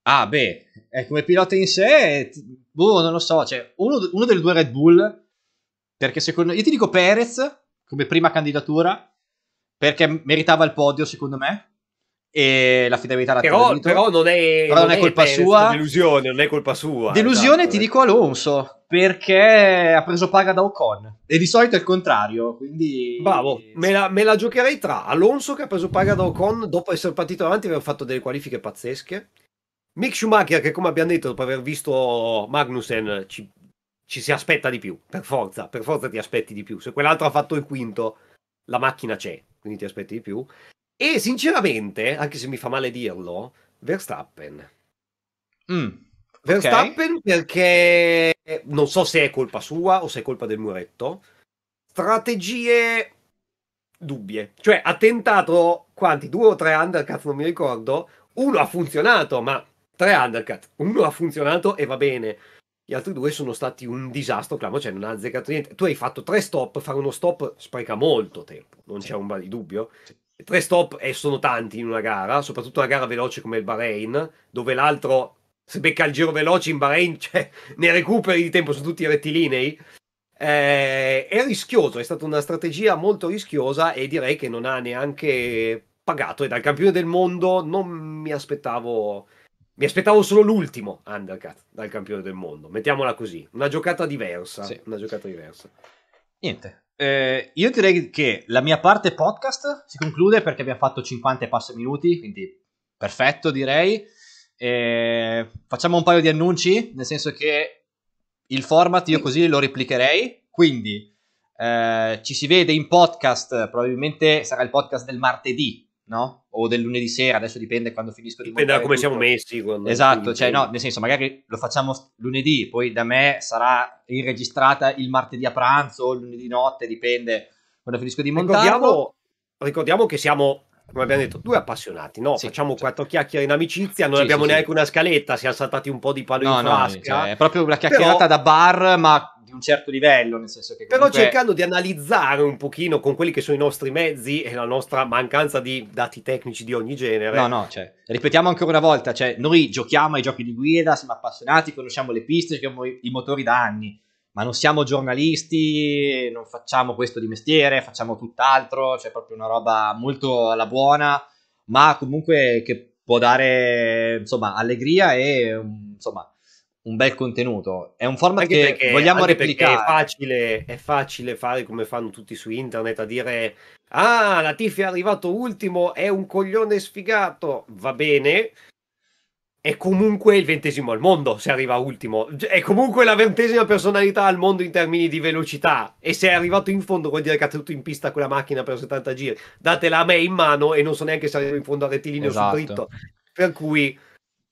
A: Ah, beh, eh, come pilota in sé, boh, non lo so, cioè, uno, uno delle due Red Bull, perché secondo me, io ti dico Perez come prima candidatura, perché meritava il podio, secondo
B: me, e l'affidabilità l'ha però, però non è, però non è, è colpa Perez, sua. Delusione, non è colpa sua. Delusione esatto. ti dico Alonso, perché ha preso paga da Ocon. E di solito è il contrario, quindi... Bravo, me la, me la giocherei tra Alonso che ha preso paga da Ocon dopo essere partito avanti e aver fatto delle qualifiche pazzesche. Mick Schumacher che come abbiamo detto dopo aver visto Magnussen ci, ci si aspetta di più, per forza, per forza ti aspetti di più. Se quell'altro ha fatto il quinto, la macchina c'è, quindi ti aspetti di più. E sinceramente, anche se mi fa male dirlo, Verstappen. Mm, Verstappen okay. perché non so se è colpa sua o se è colpa del muretto. Strategie dubbie. Cioè, ha tentato quanti? Due o tre undercut, non mi ricordo. Uno ha funzionato, ma tre undercut. Uno ha funzionato e va bene. Gli altri due sono stati un disastro, clamo, cioè non ha azzeccato niente. Tu hai fatto tre stop, fare uno stop spreca molto tempo, non sì. c'è un di dubbio. Sì. Tre stop e eh, sono tanti in una gara, soprattutto una gara veloce come il Bahrain, dove l'altro se becca il giro veloce in Bahrain (laughs) cioè, ne recuperi di tempo su tutti i rettilinei. Eh, è rischioso, è stata una strategia molto rischiosa e direi che non ha neanche pagato. E dal campione del mondo non mi aspettavo, mi aspettavo solo l'ultimo undercut dal campione del mondo. Mettiamola così, una giocata diversa. Sì. Una giocata diversa. Niente, eh,
A: io direi che la mia parte podcast si conclude perché abbiamo fatto 50 e passa minuti, quindi perfetto direi. Eh, facciamo un paio di annunci, nel senso che il format io così lo replicherei, quindi eh, ci si vede in podcast, probabilmente sarà il podcast del martedì, no? O del lunedì sera, adesso dipende quando finisco di Dipende da come siamo messi. esatto, cioè no, nel senso magari lo facciamo lunedì, poi da me sarà registrata il martedì a pranzo o lunedì notte, dipende
B: quando finisco di montarlo. Ricordiamo, ricordiamo che siamo come abbiamo detto, due appassionati, no? Sì, Facciamo certo. quattro chiacchiere in amicizia, non sì, abbiamo sì, neanche una scaletta, siamo saltati un po' di palo no, in no, frasca. Cioè, è
A: proprio una chiacchierata però... da
B: bar, ma di un certo livello, nel senso che comunque... Però cercando di analizzare un pochino con quelli che sono i nostri mezzi e la nostra mancanza di dati tecnici di ogni genere. No, no, cioè, ripetiamo ancora una volta, cioè, noi giochiamo ai giochi di guida, siamo appassionati, conosciamo le piste,
A: giochiamo i motori da anni, ma non siamo giornalisti, non facciamo questo di mestiere, facciamo tutt'altro, c'è cioè proprio una roba molto alla buona, ma comunque che può dare, insomma, allegria e, insomma un bel contenuto.
B: È un format anche che perché, vogliamo replicare. È facile, è facile fare come fanno tutti su internet a dire Ah, Latifi è arrivato ultimo, è un coglione sfigato. Va bene. È comunque il ventesimo al mondo se arriva ultimo. Cioè, è comunque la ventesima personalità al mondo in termini di velocità. E se è arrivato in fondo vuol dire che ha tenuto in pista quella macchina per 70 giri. Datela a me in mano e non so neanche se arrivo in fondo a rettilineo esatto. su dritto. Per cui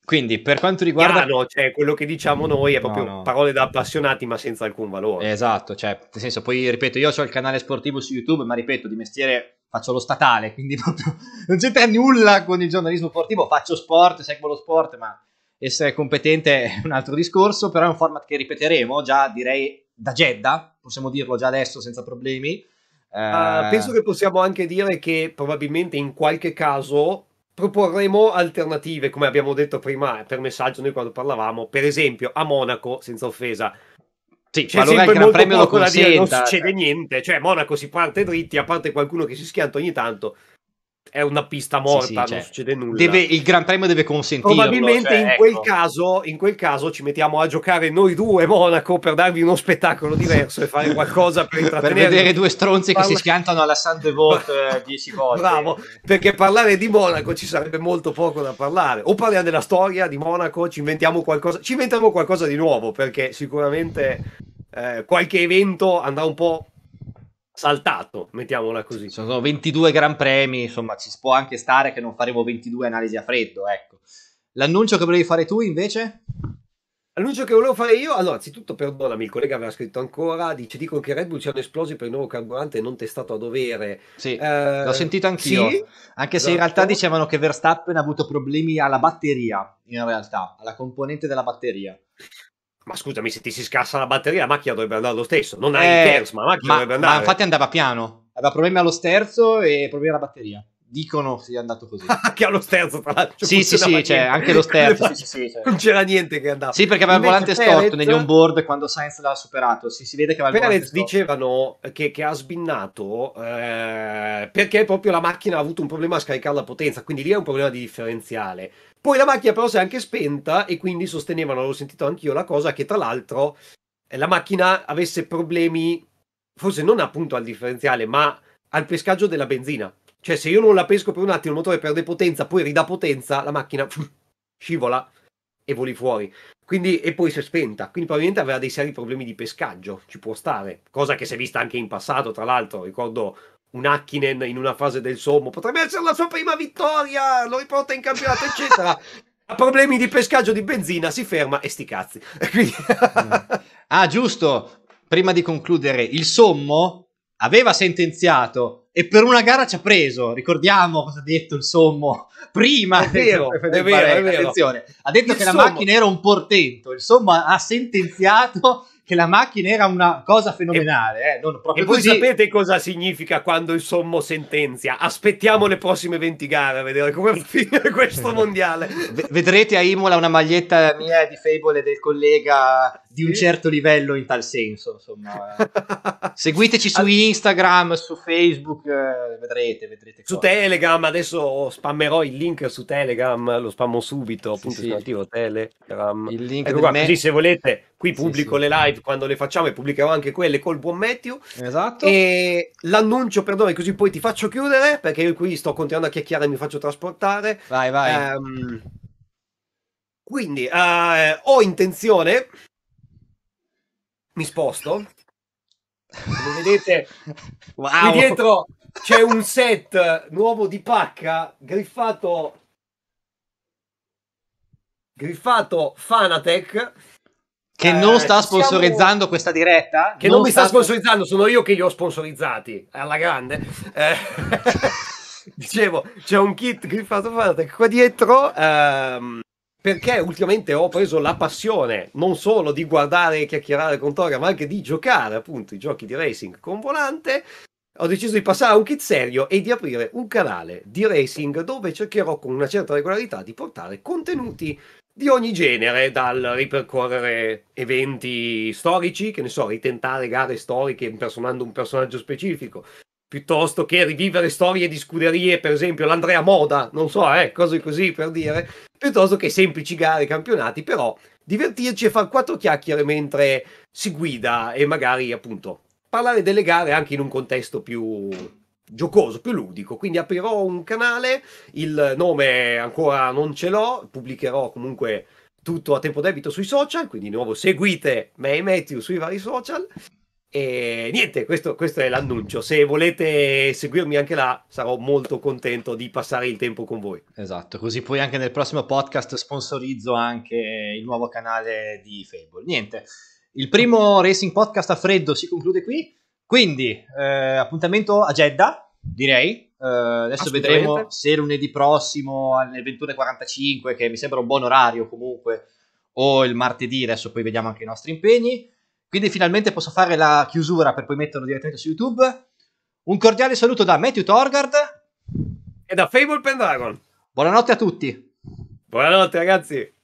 A: quindi, per quanto riguarda. Piano, cioè,
B: quello che diciamo
A: noi è proprio no, no. parole da appassionati, ma senza alcun valore. Esatto, cioè, nel senso, poi ripeto, io ho il canale sportivo su YouTube, ma ripeto, di mestiere faccio lo statale, quindi (laughs) proprio non c'entra nulla con il giornalismo sportivo. Faccio sport, seguo lo sport, ma essere competente è un altro discorso. Però è un format che ripeteremo già, direi da Jeddah,
B: possiamo dirlo già adesso
A: senza problemi.
B: Uh, penso che possiamo anche dire che probabilmente in qualche caso proporremo alternative, come abbiamo detto prima eh, per messaggio noi quando parlavamo, per esempio a Monaco, senza offesa. Sì, c'è sempre il Gran Premio lo consenta, non succede eh. niente, cioè Monaco si parte dritti, a parte qualcuno che si schianta ogni tanto, è una pista morta, sì, sì, cioè, non cioè, succede nulla. Deve, il
A: Gran Premio deve consentire. Probabilmente cioè, in, ecco. quel
B: caso, in, quel caso, ci mettiamo a giocare noi due Monaco per darvi uno spettacolo diverso e fare qualcosa per intrattenervi. (laughs) per vedere due stronzi Parla... che si schiantano alla San Vote eh, (laughs) dieci volte. Bravo, perché parlare di Monaco ci sarebbe molto poco da parlare. O parliamo della storia di Monaco, ci inventiamo qualcosa, ci inventiamo qualcosa di nuovo, perché sicuramente eh, qualche evento andrà un po' saltato,
A: mettiamola così. Sono 22 gran premi, insomma, ci può anche stare che non faremo 22
B: analisi a freddo, ecco. L'annuncio che volevi fare tu invece? L'annuncio che volevo fare io, allora, anzitutto perdonami, il collega aveva scritto ancora, dice dicono che Red Bull ci hanno esplosi per il nuovo carburante non testato a dovere.
A: Sì, eh, l'ho sentito anch'io, sì, anche se in realtà dicevano che Verstappen ha avuto problemi alla batteria, in realtà, alla componente della
B: batteria. Ma scusami, se ti si scassa la batteria, la macchina dovrebbe andare lo stesso. Non hai eh, il terzo, ma la macchina ma, dovrebbe andare. Ma infatti
A: andava piano. Aveva problemi allo sterzo e problemi alla batteria dicono sia andato così. (laughs)
B: che ha lo sterzo, tra l'altro. Sì, sì, sì, c'è cioè, anche lo (laughs) sterzo. sì, sì, sì, non c'era niente che andava. Sì, perché aveva il volante Perez... storto negli onboard quando Sainz l'ha superato. Sì, si vede che aveva Perez dicevano che, che, ha sbinnato eh, perché proprio la macchina ha avuto un problema a scaricare la potenza, quindi lì è un problema di differenziale. Poi la macchina però si è anche spenta e quindi sostenevano, l'ho sentito anch'io, la cosa che tra l'altro eh, la macchina avesse problemi, forse non appunto al differenziale, ma al pescaggio della benzina cioè, se io non la pesco per un attimo, il motore perde potenza, poi ridà potenza, la macchina (laughs) scivola e voli fuori. Quindi, e poi si è spenta. Quindi, probabilmente aveva dei seri problemi di pescaggio. Ci può stare, cosa che si è vista anche in passato. Tra l'altro, ricordo un Hakkinen in una fase del sommo. Potrebbe essere la sua prima vittoria, lo riporta in campionato, eccetera. (laughs) Ha problemi di pescaggio di benzina, si ferma e sti cazzi. (laughs) Quindi...
A: ah, giusto. Prima di concludere, il sommo aveva sentenziato e per una gara ci ha preso. Ricordiamo cosa ha detto il sommo (laughs) prima. È vero, è vero, è vero. Ha detto il che sommo... la macchina era un portento. Il sommo ha sentenziato che la macchina era una cosa fenomenale. E, eh, non, e voi così.
B: sapete cosa significa quando il sommo sentenzia? Aspettiamo le prossime 20 gare a vedere come finire questo (laughs) mondiale.
A: V- vedrete a Imola una maglietta mia
B: di Fable del
A: collega di un certo livello in tal senso,
B: insomma. (laughs) Seguiteci su Instagram, su Facebook, eh, vedrete, vedrete. Su cosa. Telegram, adesso spammerò il link su Telegram, lo spammo subito, appunto, sì. attivo Telegram. Il link ecco me... così se volete, qui pubblico sì, le live quando le facciamo e pubblicherò anche quelle col buon Matthew. Esatto. E l'annuncio, perdone, così poi ti faccio chiudere, perché io qui sto continuando a chiacchierare e mi faccio trasportare. Vai, vai. Um, quindi uh, ho intenzione mi sposto. Come vedete, (laughs) wow. qui dietro c'è un set nuovo di pacca griffato griffato Fanatec che non eh, sta sponsorizzando
A: siamo... questa diretta che non, non mi sta, sta
B: sponsorizzando sono io che li ho sponsorizzati alla grande eh, (laughs) (laughs) dicevo c'è un kit griffato Fanatec qua dietro ehm, perché ultimamente ho preso la passione non solo di guardare e chiacchierare con Toga, ma anche di giocare appunto i giochi di racing con volante. Ho deciso di passare a un kit serio e di aprire un canale di racing dove cercherò con una certa regolarità di portare contenuti di ogni genere, dal ripercorrere eventi storici, che ne so, ritentare gare storiche impersonando un personaggio specifico, piuttosto che rivivere storie di scuderie, per esempio l'Andrea Moda, non so, eh, cose così per dire, piuttosto che semplici gare, campionati, però divertirci e far quattro chiacchiere mentre si guida e magari appunto parlare delle gare anche in un contesto più giocoso, più ludico. Quindi aprirò un canale, il nome ancora non ce l'ho, pubblicherò comunque tutto a tempo debito sui social, quindi di nuovo seguite me e Matthew sui vari social e niente, questo, questo è l'annuncio. Se volete seguirmi anche là, sarò molto contento di passare il tempo con voi. Esatto, così
A: poi anche nel prossimo podcast sponsorizzo anche il nuovo canale di Fable. Niente, il primo Racing Podcast a freddo si conclude qui. Quindi, eh, appuntamento a Jeddah, direi. Eh, adesso vedremo se lunedì prossimo alle 21.45, che mi sembra un buon orario comunque, o il martedì, adesso poi vediamo anche i nostri impegni. Quindi finalmente posso fare la chiusura per poi metterlo direttamente su YouTube. Un cordiale saluto da Matthew Torgard e da Fable Pendragon. Buonanotte a tutti. Buonanotte ragazzi.